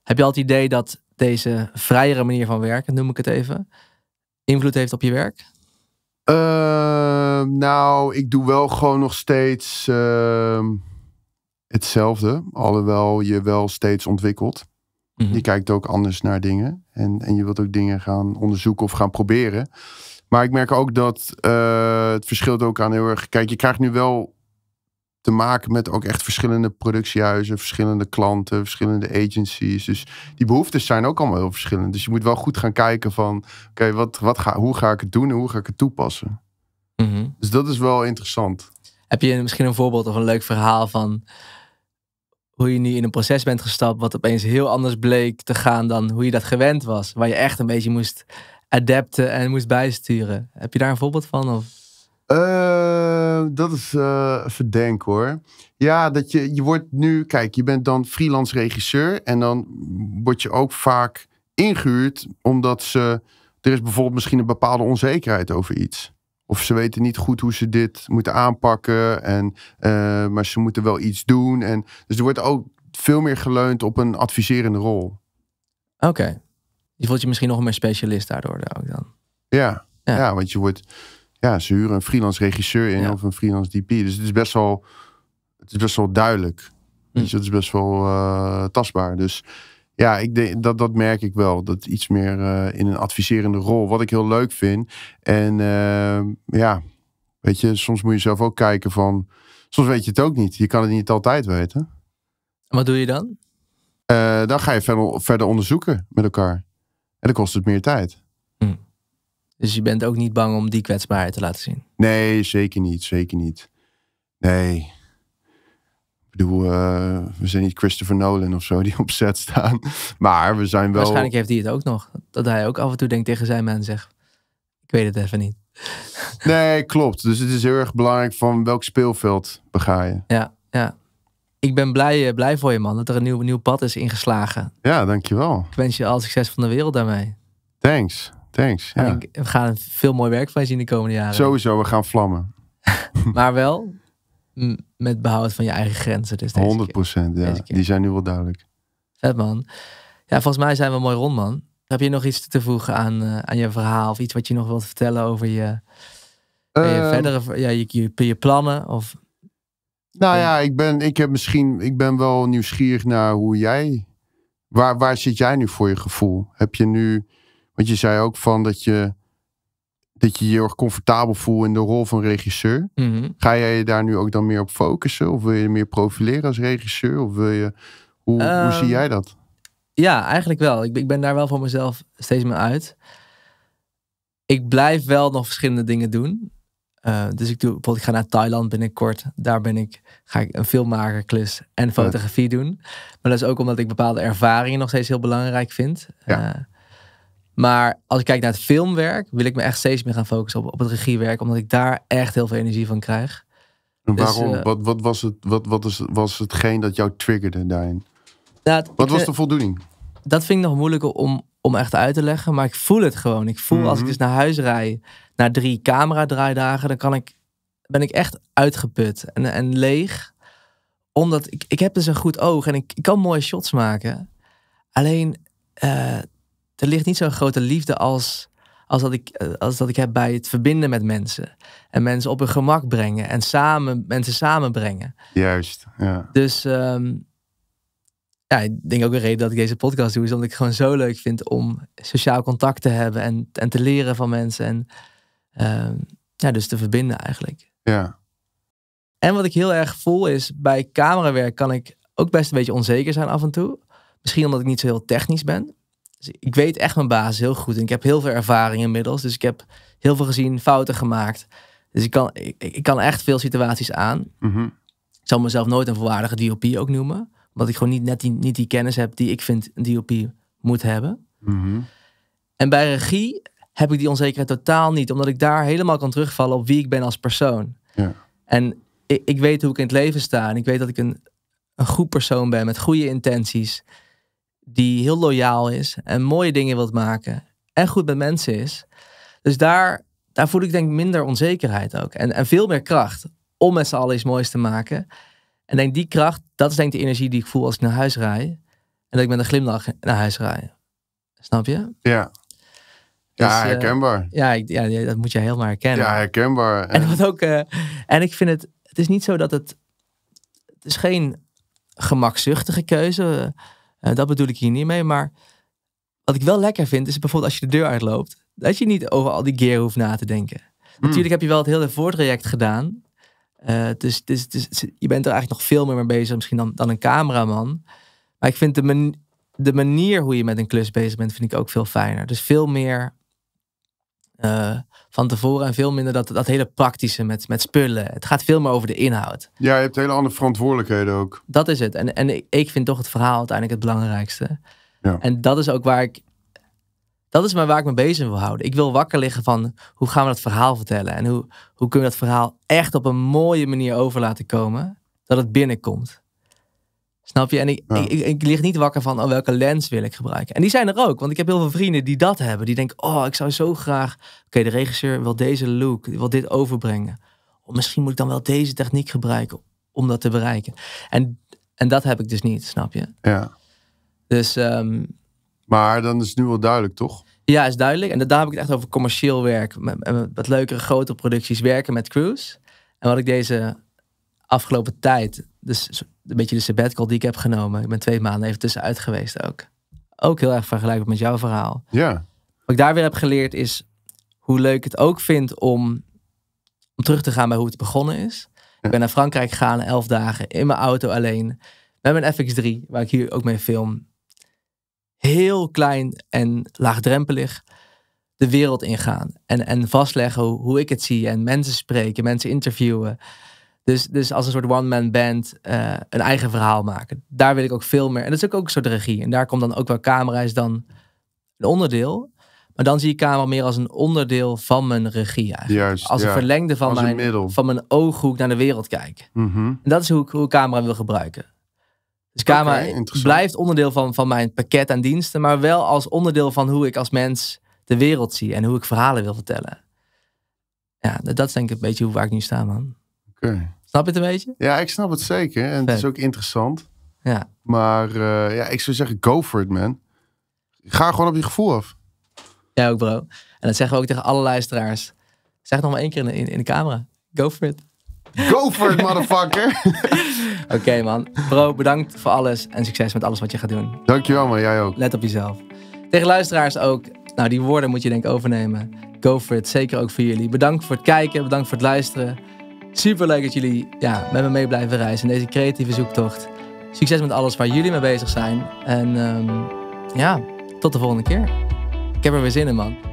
[SPEAKER 2] Heb je al het idee dat deze vrijere manier van werken, noem ik het even, invloed heeft op je werk?
[SPEAKER 1] Ehm, nou, ik doe wel gewoon nog steeds ehm, hetzelfde. Alhoewel je wel steeds ontwikkelt. Mhm. Je kijkt ook anders naar dingen. En, en je wilt ook dingen gaan onderzoeken of gaan proberen. Maar ik merk ook dat eh, het verschilt ook aan heel erg. Kijk, je krijgt nu wel te maken met ook echt verschillende productiehuizen, verschillende klanten, verschillende agencies. Dus die behoeftes zijn ook allemaal heel verschillend. Dus je moet wel goed gaan kijken van, oké, wat, wat ga, hoe ga ik het doen en hoe ga ik het toepassen? Mhm. Dus dat is wel interessant.
[SPEAKER 2] Heb je misschien een voorbeeld of een leuk verhaal van hoe je nu in een proces bent gestapt, wat opeens heel anders bleek te gaan dan hoe je dat gewend was, waar je echt een beetje moest adapten en moest bijsturen? Heb je daar een voorbeeld van? Of?
[SPEAKER 1] Ehm, dat is uh, eh, verdenk hoor. Ja, dat je, je wordt nu, kijk, je bent dan freelance regisseur en dan word je ook vaak ingehuurd omdat ze, er is bijvoorbeeld misschien een bepaalde onzekerheid over iets. Of ze weten niet goed hoe ze dit moeten aanpakken, en, eh, maar ze moeten wel iets doen. En, dus er wordt ook veel meer geleund op een adviserende rol. Oké. Je voelt je misschien nog meer specialist daardoor dan. ja. ja want je wordt ja, ze huren een freelance regisseur in of een freelance DP. Dus het is best wel, het is best wel duidelijk. Hm. het is best wel eh, tastbaar. Dus ja, ik dat, dat merk ik wel. Dat iets meer eh, in een adviserende rol, wat ik heel leuk vind. En eh, ja, weet je, soms moet je zelf ook kijken van, soms weet je het ook niet. Je kan het niet altijd weten.
[SPEAKER 2] wat doe je dan?
[SPEAKER 1] dan ga je verder, verder onderzoeken met elkaar. En dan kost het meer tijd.
[SPEAKER 2] Dus je bent ook niet bang om die kwetsbaarheid te laten zien?
[SPEAKER 1] Nee, zeker niet. Zeker niet. Nee. Ik bedoel, eh, we zijn niet Christopher Nolan of zo die op set staan. [LAUGHS] Maar we zijn wel... Waarschijnlijk
[SPEAKER 2] heeft hij het ook nog. Dat hij ook af en toe denkt tegen zijn mensen: zegt... Ik weet het even niet. [LAUGHS]
[SPEAKER 1] Nee, klopt. Dus het is heel erg belangrijk van welk speelveld bega je. Ja, ja. Ik ben blij,
[SPEAKER 2] eh, blij voor je man dat er een nieuw, nieuw pad is ingeslagen.
[SPEAKER 1] Ja, dankjewel.
[SPEAKER 2] Ik wens je al succes van de wereld daarmee.
[SPEAKER 1] Thanks. Thanks. Ik,
[SPEAKER 2] we gaan veel mooi werk van je zien de komende jaren. Sowieso,
[SPEAKER 1] we gaan vlammen.
[SPEAKER 2] [LAUGHS] maar wel met behoud van je eigen grenzen. Dus 100
[SPEAKER 1] procent, ja. Die zijn nu wel duidelijk.
[SPEAKER 2] Vet man. Ja, volgens mij zijn we mooi rond, man. Heb je nog iets te voegen aan, eh, aan je verhaal? Of iets wat je nog wilt vertellen over je, eh, je ehm. verdere ja, je, je, je plannen? Of,
[SPEAKER 1] nou ja, ik ben, ik, heb misschien, ik ben wel nieuwsgierig naar hoe jij... Waar, waar zit jij nu voor je gevoel? Heb je nu want je zei ook van dat je dat je je heel erg comfortabel voelt in de rol van regisseur. Mhm. Ga jij je daar nu ook dan meer op focussen? Of wil je meer profileren als regisseur? Of wil je, hoe, hoe ehm, zie jij dat?
[SPEAKER 2] Ja, eigenlijk wel. Ik, ik ben daar wel voor mezelf steeds meer uit. Ik blijf wel nog verschillende dingen doen. Eh, dus ik doe bijvoorbeeld, ik ga naar Thailand binnenkort. Daar ben ik, ga ik een filmmakerklus en fotografie doen. Maar dat is ook omdat ik bepaalde ervaringen nog steeds heel belangrijk vind. Ja. Eh, maar als ik kijk naar het filmwerk, wil ik me echt steeds meer gaan focussen op, op het regiewerk, omdat ik daar echt heel veel energie van krijg. Dus, waarom? Dus, wat,
[SPEAKER 1] wat, was, het, wat, wat is, was hetgeen dat jou triggerde daarin? Nou, wat was de voldoening?
[SPEAKER 2] Dat vind ik nog moeilijker om, om echt uit te leggen, maar ik voel het gewoon. Ik voel als ik dus naar huis rij, na drie camera-draaidagen, dan kan ik, ben ik echt uitgeput en, en leeg. Omdat ik, ik heb dus een goed oog en ik, ik kan mooie shots maken. Alleen eh, er ligt niet zo'n grote liefde als, als, dat ik, eh, als dat ik heb bij het verbinden met mensen. En mensen op hun gemak brengen en samen, mensen samenbrengen.
[SPEAKER 1] Juist, ja. Dus
[SPEAKER 2] ehm, ja, ik denk ook een reden dat ik deze podcast doe, is omdat ik gewoon zo leuk vind om sociaal contact te hebben en, en te leren van mensen. En ehm, ja, dus te verbinden
[SPEAKER 1] eigenlijk. Ja.
[SPEAKER 2] En wat ik heel erg voel is, bij camerawerk kan ik ook best een beetje onzeker zijn af en toe. Misschien omdat ik niet zo heel technisch ben. Dus ik weet echt mijn basis heel goed. En ik heb heel veel ervaring inmiddels. Dus ik heb heel veel gezien, fouten gemaakt. Dus ik kan, ik, ik kan echt veel situaties aan. Mhm. Ik zal mezelf nooit een volwaardige DOP ook noemen. Omdat ik gewoon niet, net die, niet die kennis heb die ik vind een DOP moet hebben. Mhm. En bij regie heb ik die onzekerheid totaal niet. Omdat ik daar helemaal kan terugvallen op wie ik ben als persoon. Ja. En ik, ik, weet hoe ik in het leven sta. En ik weet dat ik een, een goed persoon ben met goede intenties die heel loyaal is en mooie dingen wilt maken en goed met mensen is. Dus daar, daar voel ik denk minder onzekerheid ook. En, en veel meer kracht om met z'n allen iets moois te maken. En denk die kracht, dat is denk ik de energie die ik voel als ik naar huis rijd. En dat ik met een glimlach naar huis rijd. Snap je?
[SPEAKER 1] Ja. Ja, dus, eh, herkenbaar. ja,
[SPEAKER 2] ja, dat moet
[SPEAKER 1] je helemaal herkennen. Ja, herkenbaar. [LAUGHS] En, wat
[SPEAKER 2] ook, eh, en ik vind het, het is niet zo dat het, het is geen gemakzuchtige keuze eh, dat bedoel ik hier niet mee. Maar wat ik wel lekker vind, is bijvoorbeeld als je de deur uitloopt, dat je niet over al die gear hoeft na te denken. Hmm. Natuurlijk heb je wel het hele voortraject gedaan. dus, je bent er eigenlijk nog veel meer mee bezig misschien dan, dan een cameraman. Maar ik vind de, de manier hoe je met een klus bezig bent, vind ik ook veel fijner. Dus veel meer eh, van tevoren. En veel minder dat, dat hele praktische met, met spullen. Het gaat veel meer over de inhoud.
[SPEAKER 1] Ja, je hebt hele andere verantwoordelijkheden ook. Dat is het. En,
[SPEAKER 2] en ik vind toch het verhaal uiteindelijk het belangrijkste. Ja. En dat is ook waar ik. Dat is maar waar ik me bezig wil houden. Ik wil wakker liggen van hoe gaan we dat verhaal vertellen? En hoe, hoe kunnen we dat verhaal echt op een mooie manier over laten komen? Dat het binnenkomt. Snap je? En ik, ik, ik, lig niet wakker van oh, welke lens wil ik gebruiken. En die zijn er ook, want ik heb heel veel vrienden die dat hebben. Die denken, oh, ik zou zo graag... Oké, de regisseur wil deze look, wil dit overbrengen. Oh, misschien moet ik dan wel deze techniek gebruiken om dat te bereiken. En, en dat heb ik dus niet, snap je?
[SPEAKER 1] Ja. Dus... Ehm, maar dan is het nu wel duidelijk, toch?
[SPEAKER 2] Ja, is duidelijk. En daar heb ik het echt over commercieel werk. Met, met, leukere, grotere producties werken met crews. En wat ik deze afgelopen tijd... Dus een beetje de sabbatical die ik heb genomen. Ik ben twee maanden even tussenuit geweest ook. Ook heel erg vergelijkbaar met jouw verhaal. Ja. Wat ik daar weer heb geleerd is hoe leuk het ook vind om, om terug te gaan bij hoe het begonnen is. Ik ben naar Frankrijk gegaan, elf dagen, in mijn auto alleen. Met mijn FX3, waar ik hier ook mee film. Heel klein en laagdrempelig de wereld ingaan. En, en vastleggen hoe, hoe ik het zie. En mensen spreken, mensen interviewen. Dus, dus als een soort one-man band eh, een eigen verhaal maken. Daar wil ik ook veel meer. En dat is ook, ook een soort regie. En daar komt dan ook wel camera is dan een onderdeel. Maar dan zie ik camera meer als een onderdeel van mijn regie eigenlijk. Juist, als een verlengde van mijn, van mijn ooghoek naar de wereld kijken. Mhm. En dat is hoe ik, hoe ik camera wil gebruiken. Dus camera blijft onderdeel van, van mijn pakket aan diensten. Maar wel als onderdeel van hoe ik als mens de wereld zie. En hoe ik verhalen wil vertellen. Ja, dat, is denk ik een beetje hoe waar ik nu sta man.
[SPEAKER 1] Okay. Snap je het een beetje? Ja, ik snap het zeker. En het is ook interessant. Ja. Maar eh, ja, ik zou zeggen, go for it, man. Ga gewoon op je gevoel af.
[SPEAKER 2] Ja, ook bro. En dat zeggen we ook tegen alle luisteraars. Zeg nog maar één keer in de, in de camera. Go for it. Go
[SPEAKER 1] for it, motherfucker.
[SPEAKER 2] [LAUGHS] Oké, man. Bro, bedankt voor alles en succes met alles wat je gaat doen. Dankjewel, man. Jij ook. Let op jezelf. Tegen luisteraars ook. Nou, die woorden moet je denk ik overnemen. Go for it. Zeker ook voor jullie. Bedankt voor het kijken. Bedankt voor het luisteren. Super leuk dat jullie ja, met me mee blijven reizen in deze creatieve zoektocht. Succes met alles waar jullie mee bezig zijn. En ehm, ja, tot de volgende keer. Ik heb er weer zin in, man.